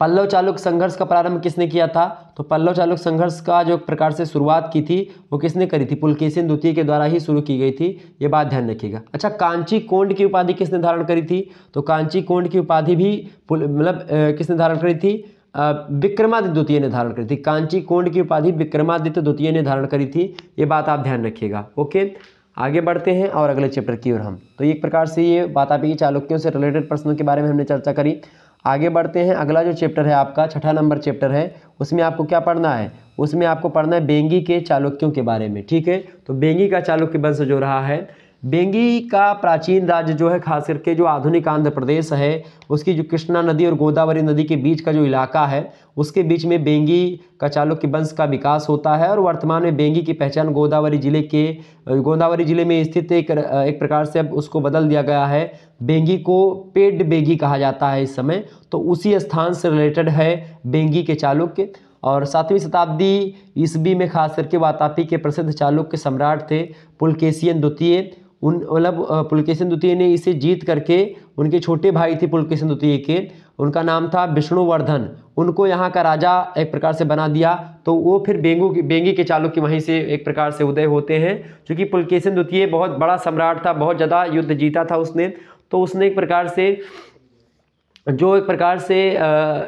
पल्लव चालुक संघर्ष का प्रारंभ किसने किया था तो पल्लव चालुक संघर्ष का जो प्रकार से शुरुआत की थी वो किसने करी थी पुलकेशिन द्वितीय के द्वारा ही शुरू की गई थी ये बात ध्यान रखिएगा अच्छा कांची कोंड की उपाधि किसने धारण करी थी तो कांची कोंड की उपाधि भी मतलब किसने धारण करी थी विक्रमादित्य द्वितीय ने धारण करी थी कांची कोंड की उपाधि विक्रमादित्य द्वितीय ने धारण करी थी ये बात आप ध्यान रखिएगा ओके आगे बढ़ते हैं और अगले चैप्टर की ओर हम तो एक प्रकार से ये बात आपकी चालुक्यों से रिलेटेड प्रश्नों के बारे में हमने चर्चा करी आगे बढ़ते हैं अगला जो चैप्टर है आपका छठा नंबर चैप्टर है उसमें आपको क्या पढ़ना है उसमें आपको पढ़ना है बेंगी के चालुक्यों के बारे में ठीक है तो बेंगी का चालुक्य वंश जो रहा है बेंगी का प्राचीन राज्य जो है खास करके जो आधुनिक आंध्र प्रदेश है उसकी जो कृष्णा नदी और गोदावरी नदी के बीच का जो इलाका है उसके बीच में बेंगी का चालुक्य वंश का विकास होता है और वर्तमान में बेंगी की पहचान गोदावरी जिले के गोदावरी जिले में स्थित एक एक प्रकार से अब उसको बदल दिया गया है बेंगी को पेड बेंगी कहा जाता है इस समय तो उसी स्थान से रिलेटेड है बेंगी के चालुक्य और सातवीं शताब्दी ईस्वी में खास करके वातापी के प्रसिद्ध चालुक्य सम्राट थे पुलकेशियन द्वितीय उन मतलब पुलकेशन द्वितीय ने इसे जीत करके उनके छोटे भाई थे पुलकेशन द्वितीय के उनका नाम था विष्णुवर्धन उनको यहाँ का राजा एक प्रकार से बना दिया तो वो फिर बेंगू की बेंगी के चालू की वहीं से एक प्रकार से उदय होते हैं क्योंकि पुलकेशन द्वितीय बहुत बड़ा सम्राट था बहुत ज़्यादा युद्ध जीता था उसने तो उसने एक प्रकार से जो एक प्रकार से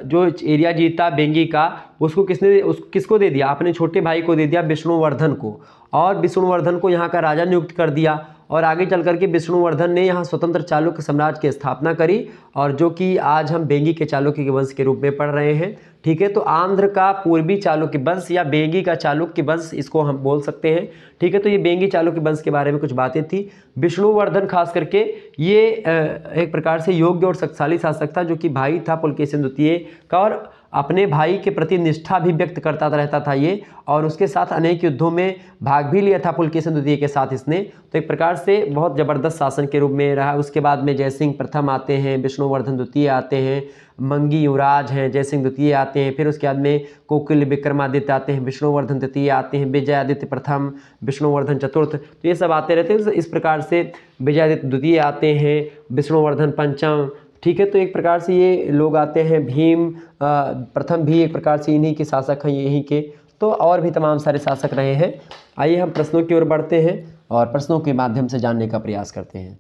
जो एरिया जीता बेंगी का उसको किसने उस किसको दे दिया अपने छोटे भाई को दे दिया विष्णुवर्धन को और विष्णुवर्धन को यहाँ का राजा नियुक्त कर दिया और आगे चल करके विष्णुवर्धन ने यहाँ स्वतंत्र चालुक्य साम्राज्य की स्थापना करी और जो कि आज हम बेंगी के चालुक्य के वंश के रूप में पढ़ रहे हैं ठीक है तो आंध्र का पूर्वी चालुक्य वंश या बेंगी का चालुक्य वंश इसको हम बोल सकते हैं ठीक है तो ये बेंगी चालुक्य वंश के बारे में कुछ बातें थी विष्णुवर्धन खास करके ये एक प्रकार से योग्य और शक्तिशाली शासक था जो कि भाई था पुलकेशन द्वितीय का और अपने भाई के प्रति निष्ठा भी व्यक्त करता रहता था ये और उसके साथ अनेक युद्धों में भाग भी लिया था पुलकेशन द्वितीय के साथ इसने तो एक प्रकार से बहुत ज़बरदस्त शासन के रूप में रहा उसके बाद में जयसिंह प्रथम आते हैं विष्णुवर्धन द्वितीय आते हैं मंगी युवराज हैं जयसिंह द्वितीय आते हैं फिर उसके बाद में कोकिल विक्रमादित्य आते हैं विष्णुवर्धन द्वितीय आते हैं विजयादित्य प्रथम विष्णुवर्धन चतुर्थ तो ये सब आते रहते हैं तो इस प्रकार से विजयादित्य द्वितीय आते हैं विष्णुवर्धन पंचम ठीक है तो एक प्रकार से ये लोग आते हैं भीम प्रथम भी एक प्रकार से इन्हीं के शासक हैं यहीं के तो और भी तमाम सारे शासक रहे हैं आइए हम प्रश्नों की ओर बढ़ते हैं और प्रश्नों के माध्यम से जानने का प्रयास करते हैं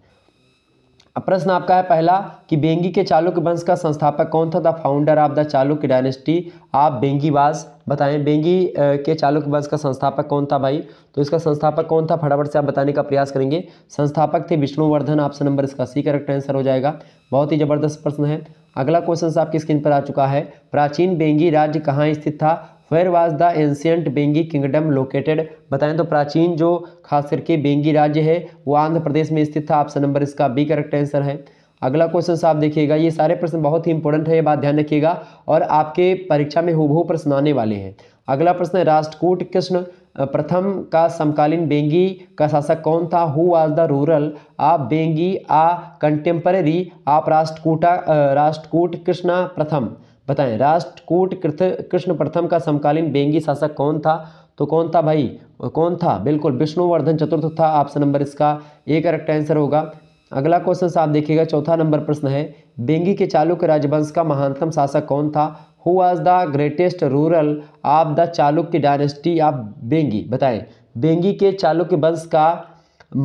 अब प्रश्न आपका है पहला कि बेंगी के चालुक्य वंश का संस्थापक कौन था the founder of the Chalukya dynasty of Vengi was बताएं बेंगी के चालुक्य वंश का संस्थापक कौन था भाई तो इसका संस्थापक कौन था फटाफट से आप बताने का प्रयास करेंगे संस्थापक थे विष्णुवर्धन ऑप्शन नंबर इसका सी करेक्ट आंसर हो जाएगा बहुत ही ज़बरदस्त प्रश्न है अगला क्वेश्चन आपकी स्क्रीन पर आ चुका है प्राचीन बेंगी राज्य कहाँ स्थित था वेयर वाज द एंशियंट बेंगी किंगडम लोकेटेड बताएं तो प्राचीन जो खास करके बेंगी राज्य है वो आंध्र प्रदेश में स्थित था ऑप्शन नंबर इसका बी करेक्ट आंसर है अगला क्वेश्चन आप देखिएगा ये सारे प्रश्न बहुत ही इंपॉर्टेंट है ये बात ध्यान रखिएगा और आपके परीक्षा में हूबहू प्रश्न आने वाले हैं अगला प्रश्न है राष्ट्रकूट कृष्ण प्रथम का समकालीन बेंगी का शासक कौन था who was the ruler uh बेंगी uh contemporary of Rashtrakuta Rashtrakuta Krishna प्रथम बताएं राष्ट्रकूट कृष्ण प्रथम का समकालीन बेंगी शासक कौन था तो कौन था भाई कौन था बिल्कुल विष्णुवर्धन चतुर्थ था ऑप्शन नंबर इसका ए करेक्ट आंसर होगा अगला क्वेश्चन आप देखिएगा चौथा नंबर प्रश्न है बेंगी के चालुक्य राजवंश का महानतम शासक कौन था who was the greatest ruler of the Chalukya dynasty of बेंगी बताएं बेंगी के चालुक्य वंश का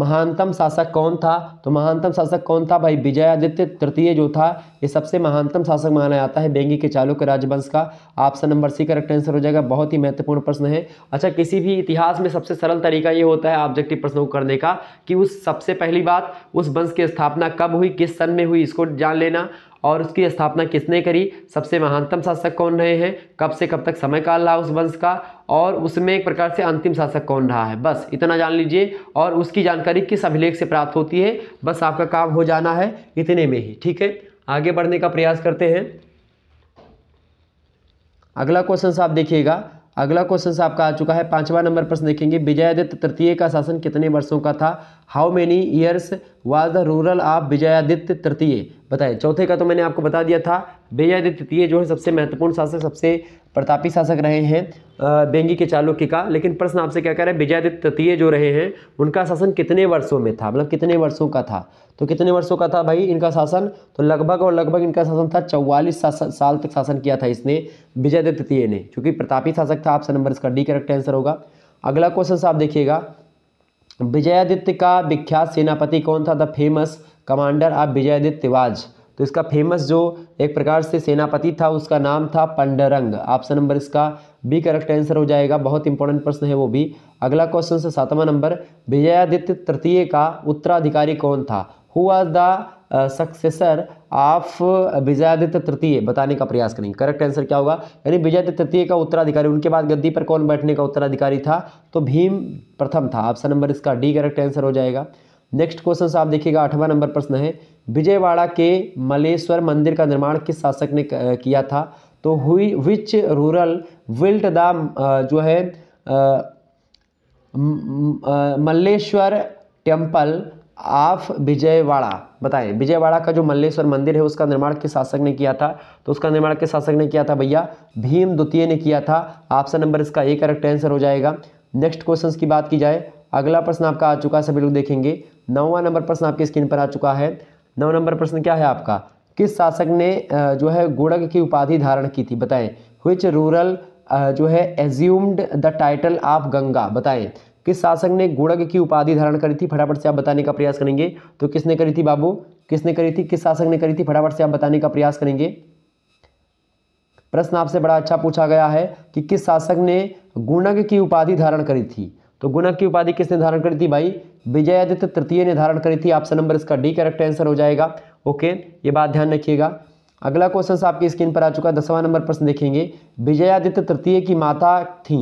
महानतम शासक कौन था तो महानतम शासक कौन था भाई विजयादित्य तृतीय जो था ये सबसे महानतम शासक माना जाता है बेंगी के चालुक्य राजवंश का option number C correct answer हो जाएगा बहुत ही महत्वपूर्ण प्रश्न है अच्छा किसी भी इतिहास में सबसे सरल तरीका ये होता है ऑब्जेक्टिव प्रश्नों को करने का कि उस सबसे पहली बात उस वंश की स्थापना कब हुई किस सन में हुई इसको जान लेना और उसकी स्थापना किसने करी सबसे महानतम शासक कौन रहे हैं कब से कब तक समय काल रहा उस वंश का और उसमें एक प्रकार से अंतिम शासक कौन रहा है बस इतना जान लीजिए और उसकी जानकारी किस अभिलेख से प्राप्त होती है बस आपका काम हो जाना है इतने में ही ठीक है आगे बढ़ने का प्रयास करते हैं अगला क्वेश्चन साहब देखिएगा अगला क्वेश्चन आपका आ चुका है पांचवा नंबर प्रश्न देखेंगे विजयादित्य तृतीय का शासन कितने वर्षों का था how many years was the ruler of Vijayaditya तृतीय बताएं चौथे का तो मैंने आपको बता दिया था विजयादित्य तृतीय जो है सबसे महत्वपूर्ण शासक सबसे प्रतापी शासक रहे हैं बेंगी के चालुक्य का लेकिन प्रश्न आपसे क्या कह रहे हैं विजयादित्य तृतीय जो रहे हैं उनका शासन कितने वर्षों में था मतलब कितने वर्षों का था तो कितने वर्षों का था भाई इनका शासन तो लगभग और लगभग इनका शासन था चौवालीस साल तक शासन किया था इसने विजयादित्य तृतीय ने चूँकि प्रतापी शासक था आपसे नंबर इसका डी करेक्ट आंसर होगा अगला क्वेश्चन आप देखिएगा विजयादित्य का विख्यात सेनापति कौन था the famous commander of Vijayaditya was तो इसका फेमस जो एक प्रकार से सेनापति था उसका नाम था पंडरंग ऑप्शन नंबर इसका बी करेक्ट आंसर हो जाएगा बहुत इंपॉर्टेंट प्रश्न है वो भी अगला क्वेश्चन से सातवां नंबर विजयादित्य तृतीय का उत्तराधिकारी कौन था हु आज द सक्सेसर ऑफ विजयादित्य तृतीय बताने का प्रयास करेंगे करेक्ट आंसर क्या होगा यानी विजयादित्य तृतीय का उत्तराधिकारी उनके बाद गद्दी पर कौन बैठने का उत्तराधिकारी था तो भीम प्रथम था ऑप्शन नंबर इसका डी करेक्ट आंसर हो जाएगा नेक्स्ट क्वेश्चन आप देखिएगा आठवां नंबर प्रश्न है विजयवाड़ा के मलेश्वर मंदिर का निर्माण किस शासक ने किया था तो हुई विच रूरल विल्ट द जो है मल्लेश्वर टेम्पल ऑफ विजयवाड़ा बताएं विजयवाड़ा का जो मल्लेश्वर मंदिर है उसका निर्माण किस शासक ने किया था तो उसका निर्माण किस शासक ने किया था भैया भीम द्वितीय ने किया था ऑप्शन नंबर इसका ए करेक्ट आंसर हो जाएगा नेक्स्ट क्वेश्चन की बात की जाए अगला प्रश्न आपका आ चुका है सभी लोग देखेंगे नौवा नंबर प्रश्न आपकी स्क्रीन पर आ चुका है नौ नंबर प्रश्न क्या है आपका किस शासक ने जो है गुड़ग की उपाधि धारण की थी बताएं विच रूरल जो है assumed the title of Ganga बताएं किस शासक ने गुड़ग की उपाधि धारण करी थी फटाफट से आप बताने का प्रयास करेंगे तो किसने करी थी बाबू किसने करी थी किस शासक ने करी थी फटाफट से आप बताने का प्रयास करेंगे प्रश्न आपसे बड़ा अच्छा पूछा गया है कि किस शासक ने गुणग की उपाधि धारण करी थी तो गुणक की उपाधि किसने धारण करी थी भाई विजयादित्य तृतीय ने धारण करी थी ऑप्शन नंबर इसका डी करेक्ट आंसर हो जाएगा ओके ये बात ध्यान रखिएगा अगला क्वेश्चन आपकी स्क्रीन पर आ चुका दसवां नंबर प्रश्न देखेंगे विजयादित्य तृतीय की माता थी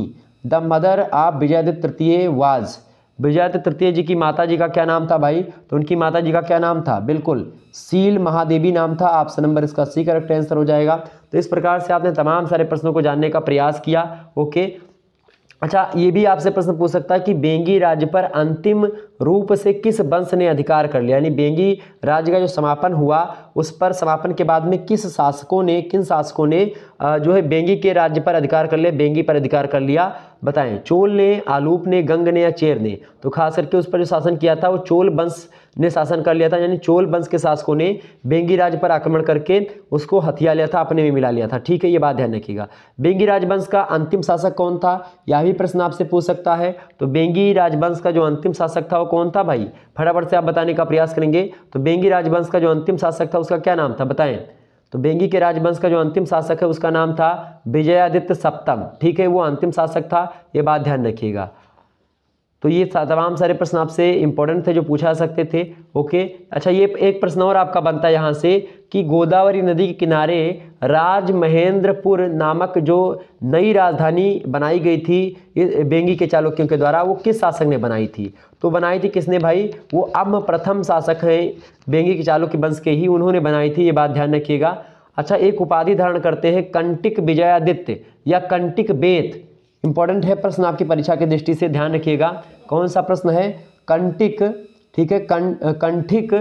द मदर ऑफ विजयादित्य तृतीय वाज विजयादित्य तृतीय जी की माता जी का क्या नाम था भाई तो उनकी माता जी का क्या नाम था बिल्कुल सील महादेवी नाम था ऑप्शन नंबर इसका सी करेक्ट आंसर हो जाएगा तो इस प्रकार से आपने तमाम सारे प्रश्नों को जानने का प्रयास किया ओके अच्छा ये भी आपसे प्रश्न पूछ सकता है कि बेंगी राज्य पर अंतिम रूप से किस वंश ने अधिकार कर लिया यानी बेंगी राज्य का जो समापन हुआ उस पर समापन के बाद में किस शासकों ने किन शासकों ने जो है बेंगी के राज्य पर अधिकार कर लिया बेंगी पर अधिकार कर लिया बताएं चोल ने आलूप ने गंग ने या चेर ने तो खास करके उस पर जो शासन किया था वो चोल वंश ने शासन कर लिया था यानी चोल वंश के शासकों ने बेंगी राज पर आक्रमण करके उसको हथिया लिया था अपने में मिला लिया था ठीक है ये बात ध्यान रखिएगा बेंगी राजवंश का अंतिम शासक कौन था यह भी प्रश्न आपसे पूछ सकता है तो बेंगी राजवंश का जो अंतिम शासक था वो कौन था भाई फटाफट से आप बताने का प्रयास करेंगे तो बेंगी राजवंश का जो अंतिम शासक था उसका क्या नाम था बताएं तो बेंगी के राजवंश का जो अंतिम शासक है उसका नाम था विजयादित्य सप्तम ठीक है वो अंतिम शासक था ये बात ध्यान रखिएगा तो ये तमाम सारे प्रश्न आपसे इंपॉर्टेंट थे जो पूछा सकते थे ओके अच्छा ये एक प्रश्न और आपका बनता है यहाँ से कि गोदावरी नदी के किनारे राज महेंद्रपुर नामक जो नई राजधानी बनाई गई थी बेंगी के चालुक्यों के द्वारा वो किस शासक ने बनाई थी तो बनाई थी किसने भाई वो अम प्रथम शासक है बेंगी के चालुक्य वंश के ही उन्होंने बनाई थी ये बात ध्यान रखिएगा अच्छा एक उपाधि धारण करते हैं कंटिक विजयादित्य या कंटिक बेत इंपॉर्टेंट है प्रश्न आपकी परीक्षा की दृष्टि से ध्यान रखिएगा कौन सा प्रश्न है कंटिक ठीक है कं कंठिक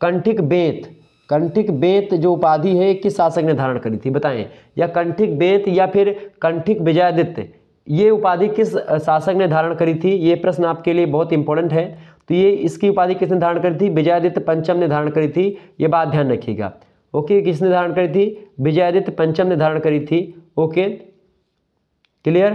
कंठिक बेत कंठिक बेत जो उपाधि है किस शासक ने धारण करी थी बताएं या कंठिक बेत या फिर कंठिक विजयादित्य ये उपाधि किस शासक ने धारण करी थी ये प्रश्न आपके लिए बहुत इंपॉर्टेंट है तो ये इसकी उपाधि किसने धारण करी थी विजयादित्य पंचम ने धारण करी थी ये बात ध्यान रखिएगा ओके किसने धारण करी थी विजयादित्य पंचम ने धारण करी थी ओके क्लियर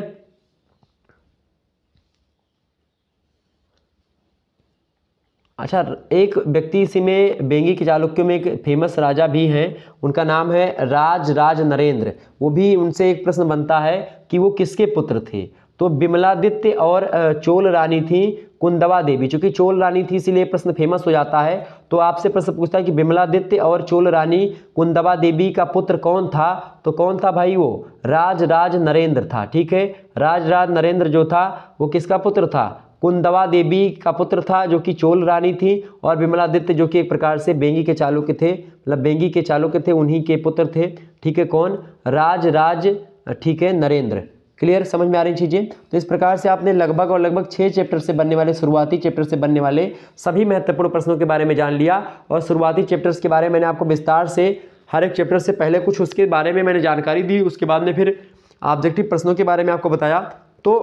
अच्छा एक व्यक्ति इसी में बेंगी के चालुक्यों में एक फेमस राजा भी हैं उनका नाम है राज राज नरेंद्र वो भी उनसे एक प्रश्न बनता है कि वो किसके पुत्र थे तो बिमलादित्य और चोल रानी थी कुंदवा देवी चूंकि चोल रानी थी इसीलिए प्रश्न फेमस हो जाता है तो आपसे प्रश्न पूछता है कि विमलादित्य और चोल रानी कुंदवा देवी का पुत्र कौन था तो कौन था भाई वो राज राज नरेंद्र था ठीक है राज राज नरेंद्र जो था वो किसका पुत्र था कुंदवा देवी का पुत्र था जो कि चोल रानी थी और विमलादित्य जो कि एक प्रकार से बेंगी के चालों के थे मतलब बेंगी के चालों के थे उन्हीं के पुत्र थे ठीक है कौन राज राज ठीक है नरेंद्र क्लियर समझ में आ रही चीज़ें तो इस प्रकार से आपने लगभग और लगभग छः चैप्टर से बनने वाले शुरुआती चैप्टर से बनने वाले सभी महत्वपूर्ण प्रश्नों के बारे में जान लिया और शुरुआती चैप्टर्स के बारे में मैंने आपको विस्तार से हर एक चैप्टर से पहले कुछ उसके बारे में मैंने जानकारी दी उसके बाद में फिर ऑब्जेक्टिव प्रश्नों के बारे में आपको बताया तो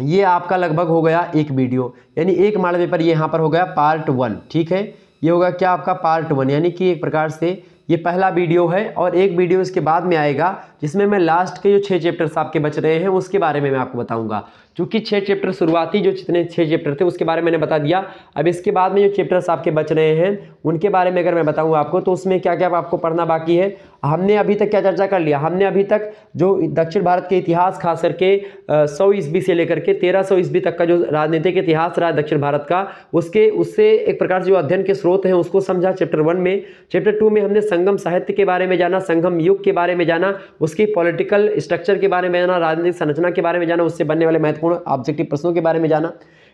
ये आपका लगभग हो गया एक वीडियो यानी एक माड़ पेपर ये यहाँ पर हो गया पार्ट वन ठीक है ये होगा क्या आपका पार्ट वन यानी कि एक प्रकार से ये पहला वीडियो है और एक वीडियो इसके बाद में आएगा जिसमें मैं लास्ट के जो छः चैप्टर्स आपके बच रहे हैं उसके बारे में मैं आपको बताऊंगा क्योंकि छः चैप्टर शुरुआती जो जितने छः चैप्टर थे उसके बारे में मैंने बता दिया अब इसके बाद में जो चैप्टर्स आपके बच रहे हैं उनके बारे में अगर मैं बताऊं आपको तो उसमें क्या क्या आपको पढ़ना बाकी है हमने अभी तक क्या चर्चा कर लिया हमने अभी तक जो दक्षिण भारत के इतिहास खास करके सौ ईस्वी से लेकर के तेरह सौ ईस्वी तक का जो राजनीतिक इतिहास रहा दक्षिण भारत का उसके उससे एक प्रकार से जो अध्ययन के स्रोत हैं उसको समझा चैप्टर वन में चैप्टर टू में हमने संगम साहित्य के बारे में जाना संगम युग के बारे में जाना उसकी पॉलिटिकल स्ट्रक्चर के बारे में जाना राजनीतिक संरचना के बारे में जाना उससे बनने वाले महत्वपूर्ण ऑब्जेक्टिव प्रश्नों के बारे में जाना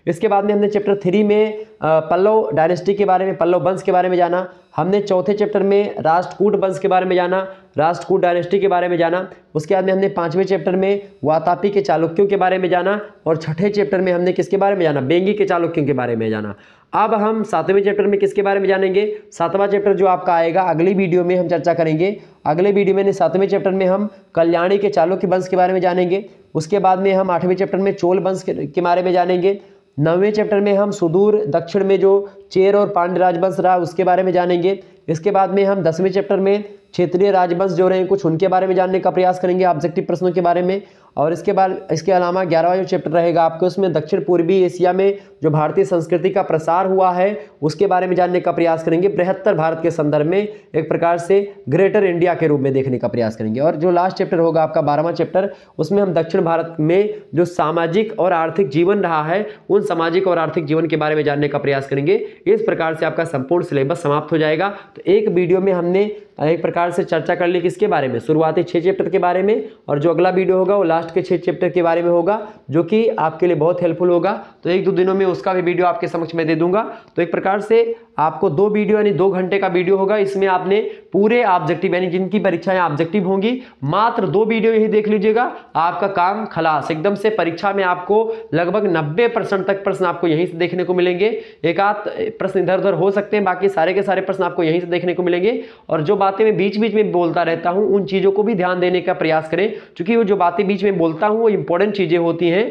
इसके बाद में हमने चैप्टर थ्री में पल्लव डायनेस्टी के बारे में पल्लव वंश के बारे में जाना हमने चौथे चैप्टर में राष्ट्रकूट वंश के बारे में जाना राष्ट्रकूट डायनेस्टी के बारे में जाना उसके बाद में हमने पाँचवें चैप्टर में वातापी के चालुक्यों के बारे में जाना और छठे चैप्टर में हमने किसके बारे में जाना बेंगी के चालुक्यों के बारे में जाना अब हम सातवें चैप्टर में किसके बारे में जानेंगे सातवां चैप्टर जो आपका आएगा अगली वीडियो में हम चर्चा करेंगे अगले वीडियो में सातवें चैप्टर में हम कल्याणी के चालुक्य वंश के बारे में जानेंगे उसके बाद में हम आठवें चैप्टर में चोल वंश के बारे में जानेंगे नौवें चैप्टर में हम सुदूर दक्षिण में जो चेर और पांड्य राजवंश रहा उसके बारे में जानेंगे इसके बाद में हम दसवें चैप्टर में क्षेत्रीय राजवंश जो रहे हैं कुछ उनके बारे में जानने का प्रयास करेंगे ऑब्जेक्टिव प्रश्नों के बारे में और इसके बाद इसके अलावा ग्यारहवा जो चैप्टर रहेगा आपके उसमें दक्षिण पूर्वी एशिया में जो भारतीय संस्कृति का प्रसार हुआ है उसके बारे में जानने का प्रयास करेंगे बृहत्तर भारत के संदर्भ में एक प्रकार से ग्रेटर इंडिया के रूप में देखने का प्रयास करेंगे और जो लास्ट चैप्टर होगा आपका बारहवा चैप्टर उसमें हम दक्षिण भारत में जो सामाजिक और आर्थिक जीवन रहा है उन सामाजिक और आर्थिक जीवन के बारे में जानने का प्रयास करेंगे इस प्रकार से आपका संपूर्ण सिलेबस समाप्त हो जाएगा तो एक वीडियो में हमने अनेक प्रकार से चर्चा कर ली किसके बारे में शुरुआती छः चैप्टर के बारे में और जो अगला वीडियो होगा वो लास्ट के छः चैप्टर के बारे में होगा जो कि आपके लिए बहुत हेल्पफुल होगा तो एक दो दिनों में उसका भी वीडियो आपके समक्ष में दे दूंगा तो एक प्रकार से आपको दो वीडियो यानी दो घंटे का वीडियो होगा इसमें आपने पूरे ऑब्जेक्टिव यानी जिनकी परीक्षाएं ऑब्जेक्टिव होंगी मात्र दो वीडियो यही देख लीजिएगा आपका काम खलास एकदम से परीक्षा में आपको लगभग 90 परसेंट तक प्रश्न आपको यहीं से देखने को मिलेंगे एक आध प्रश्न इधर उधर हो सकते हैं बाकी सारे के सारे प्रश्न आपको यहीं से देखने को मिलेंगे और जो बातें मैं बीच बीच में बोलता रहता हूँ उन चीज़ों को भी ध्यान देने का प्रयास करें चूँकि वो जो बातें बीच में बोलता हूँ वो इंपॉर्टेंट चीज़ें होती हैं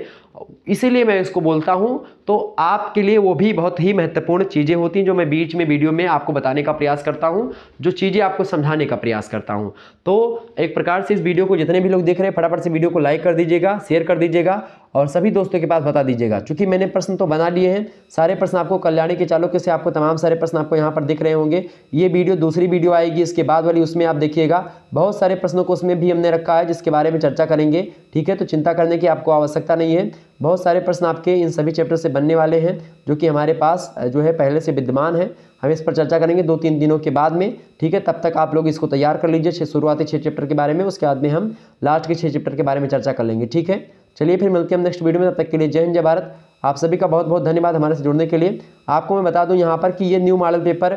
इसीलिए मैं इसको बोलता हूँ तो आपके लिए वो भी बहुत ही महत्वपूर्ण चीज़ें होती हैं जो मैं बीच में वीडियो में आपको बताने का प्रयास करता हूँ जो चीज़ें आपको समझाने का प्रयास करता हूँ तो एक प्रकार से इस वीडियो को जितने भी लोग देख रहे हैं फटाफट से वीडियो को लाइक कर दीजिएगा शेयर कर दीजिएगा और सभी दोस्तों के पास बता दीजिएगा चूँकि मैंने प्रश्न तो बना लिए हैं सारे प्रश्न आपको कल्याणी के के से आपको तमाम सारे प्रश्न आपको यहाँ पर दिख रहे होंगे ये वीडियो दूसरी वीडियो आएगी इसके बाद वाली उसमें आप देखिएगा बहुत सारे प्रश्नों को उसमें भी हमने रखा है जिसके बारे में चर्चा करेंगे ठीक है तो चिंता करने की आपको आवश्यकता नहीं है बहुत सारे प्रश्न आपके इन सभी चैप्टर से बनने वाले हैं जो कि हमारे पास जो है पहले से विद्यमान है हम इस पर चर्चा करेंगे दो तीन दिनों के बाद में ठीक है तब तक आप लोग इसको तैयार कर लीजिए छः शुरुआती छः चैप्टर के बारे में उसके बाद में हम लास्ट के छः चैप्टर के बारे में चर्चा कर लेंगे ठीक है चलिए फिर मिलते हैं नेक्स्ट वीडियो में तब तक के लिए जय हिंद जय भारत आप सभी का बहुत बहुत धन्यवाद हमारे से जुड़ने के लिए आपको मैं बता दूं यहाँ पर कि ये न्यू मॉडल पेपर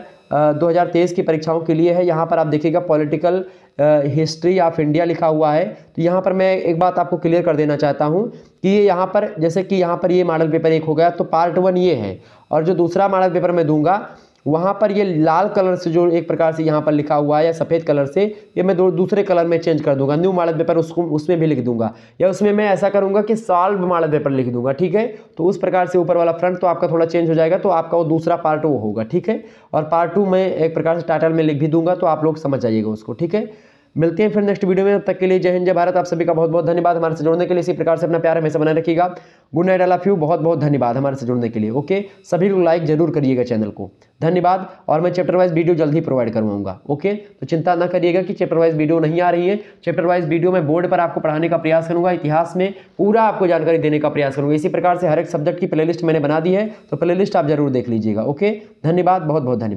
2023 की परीक्षाओं के लिए है यहाँ पर आप देखिएगा पॉलिटिकल हिस्ट्री ऑफ इंडिया लिखा हुआ है तो यहाँ पर मैं एक बात आपको क्लियर कर देना चाहता हूँ कि ये यहाँ पर जैसे कि यहाँ पर ये मॉडल पेपर एक हो गया तो पार्ट वन ये है और जो दूसरा मॉडल पेपर मैं दूंगा वहाँ पर ये लाल कलर से जो एक प्रकार से यहाँ पर लिखा हुआ है या सफ़ेद कलर से ये मैं दूसरे कलर में चेंज कर दूंगा न्यू मॉडल पेपर उसको उसमें भी लिख दूंगा या उसमें मैं ऐसा करूँगा कि सॉल्व मॉडल पेपर लिख दूंगा ठीक है तो उस प्रकार से ऊपर वाला फ्रंट तो आपका थोड़ा चेंज हो जाएगा तो आपका वो दूसरा पार्ट वो होगा ठीक है और पार्ट टू मैं एक प्रकार से टाइटल में लिख भी दूंगा तो आप लोग समझ आइएगा उसको ठीक है मिलते हैं फिर नेक्स्ट वीडियो में तब तक के लिए जय हिंद जय भारत आप सभी का बहुत बहुत धन्यवाद हमारे से जुड़ने के लिए इसी प्रकार से अपना प्यार हमेशा बनाए रखिएगा गुड नाइट आला फ्यू बहुत बहुत धन्यवाद हमारे से जुड़ने के लिए ओके सभी लोग लाइक जरूर करिएगा चैनल को धन्यवाद और मैं चैप्टर वाइज वीडियो जल्द ही प्रोवाइड करवाऊंगा ओके तो चिंता ना करिएगा कि चैप्टर वाइज वीडियो नहीं आ रही है चैप्टर वाइज वीडियो मैं बोर्ड पर आपको पढ़ाने का प्रयास करूंगा इतिहास में पूरा आपको जानकारी देने का प्रयास करूंगा इसी प्रकार से हर एक सब्जेक्ट की प्ले मैंने बना दी है तो प्ले आप जरूर देख लीजिएगा ओके धन्यवाद बहुत बहुत धन्यवाद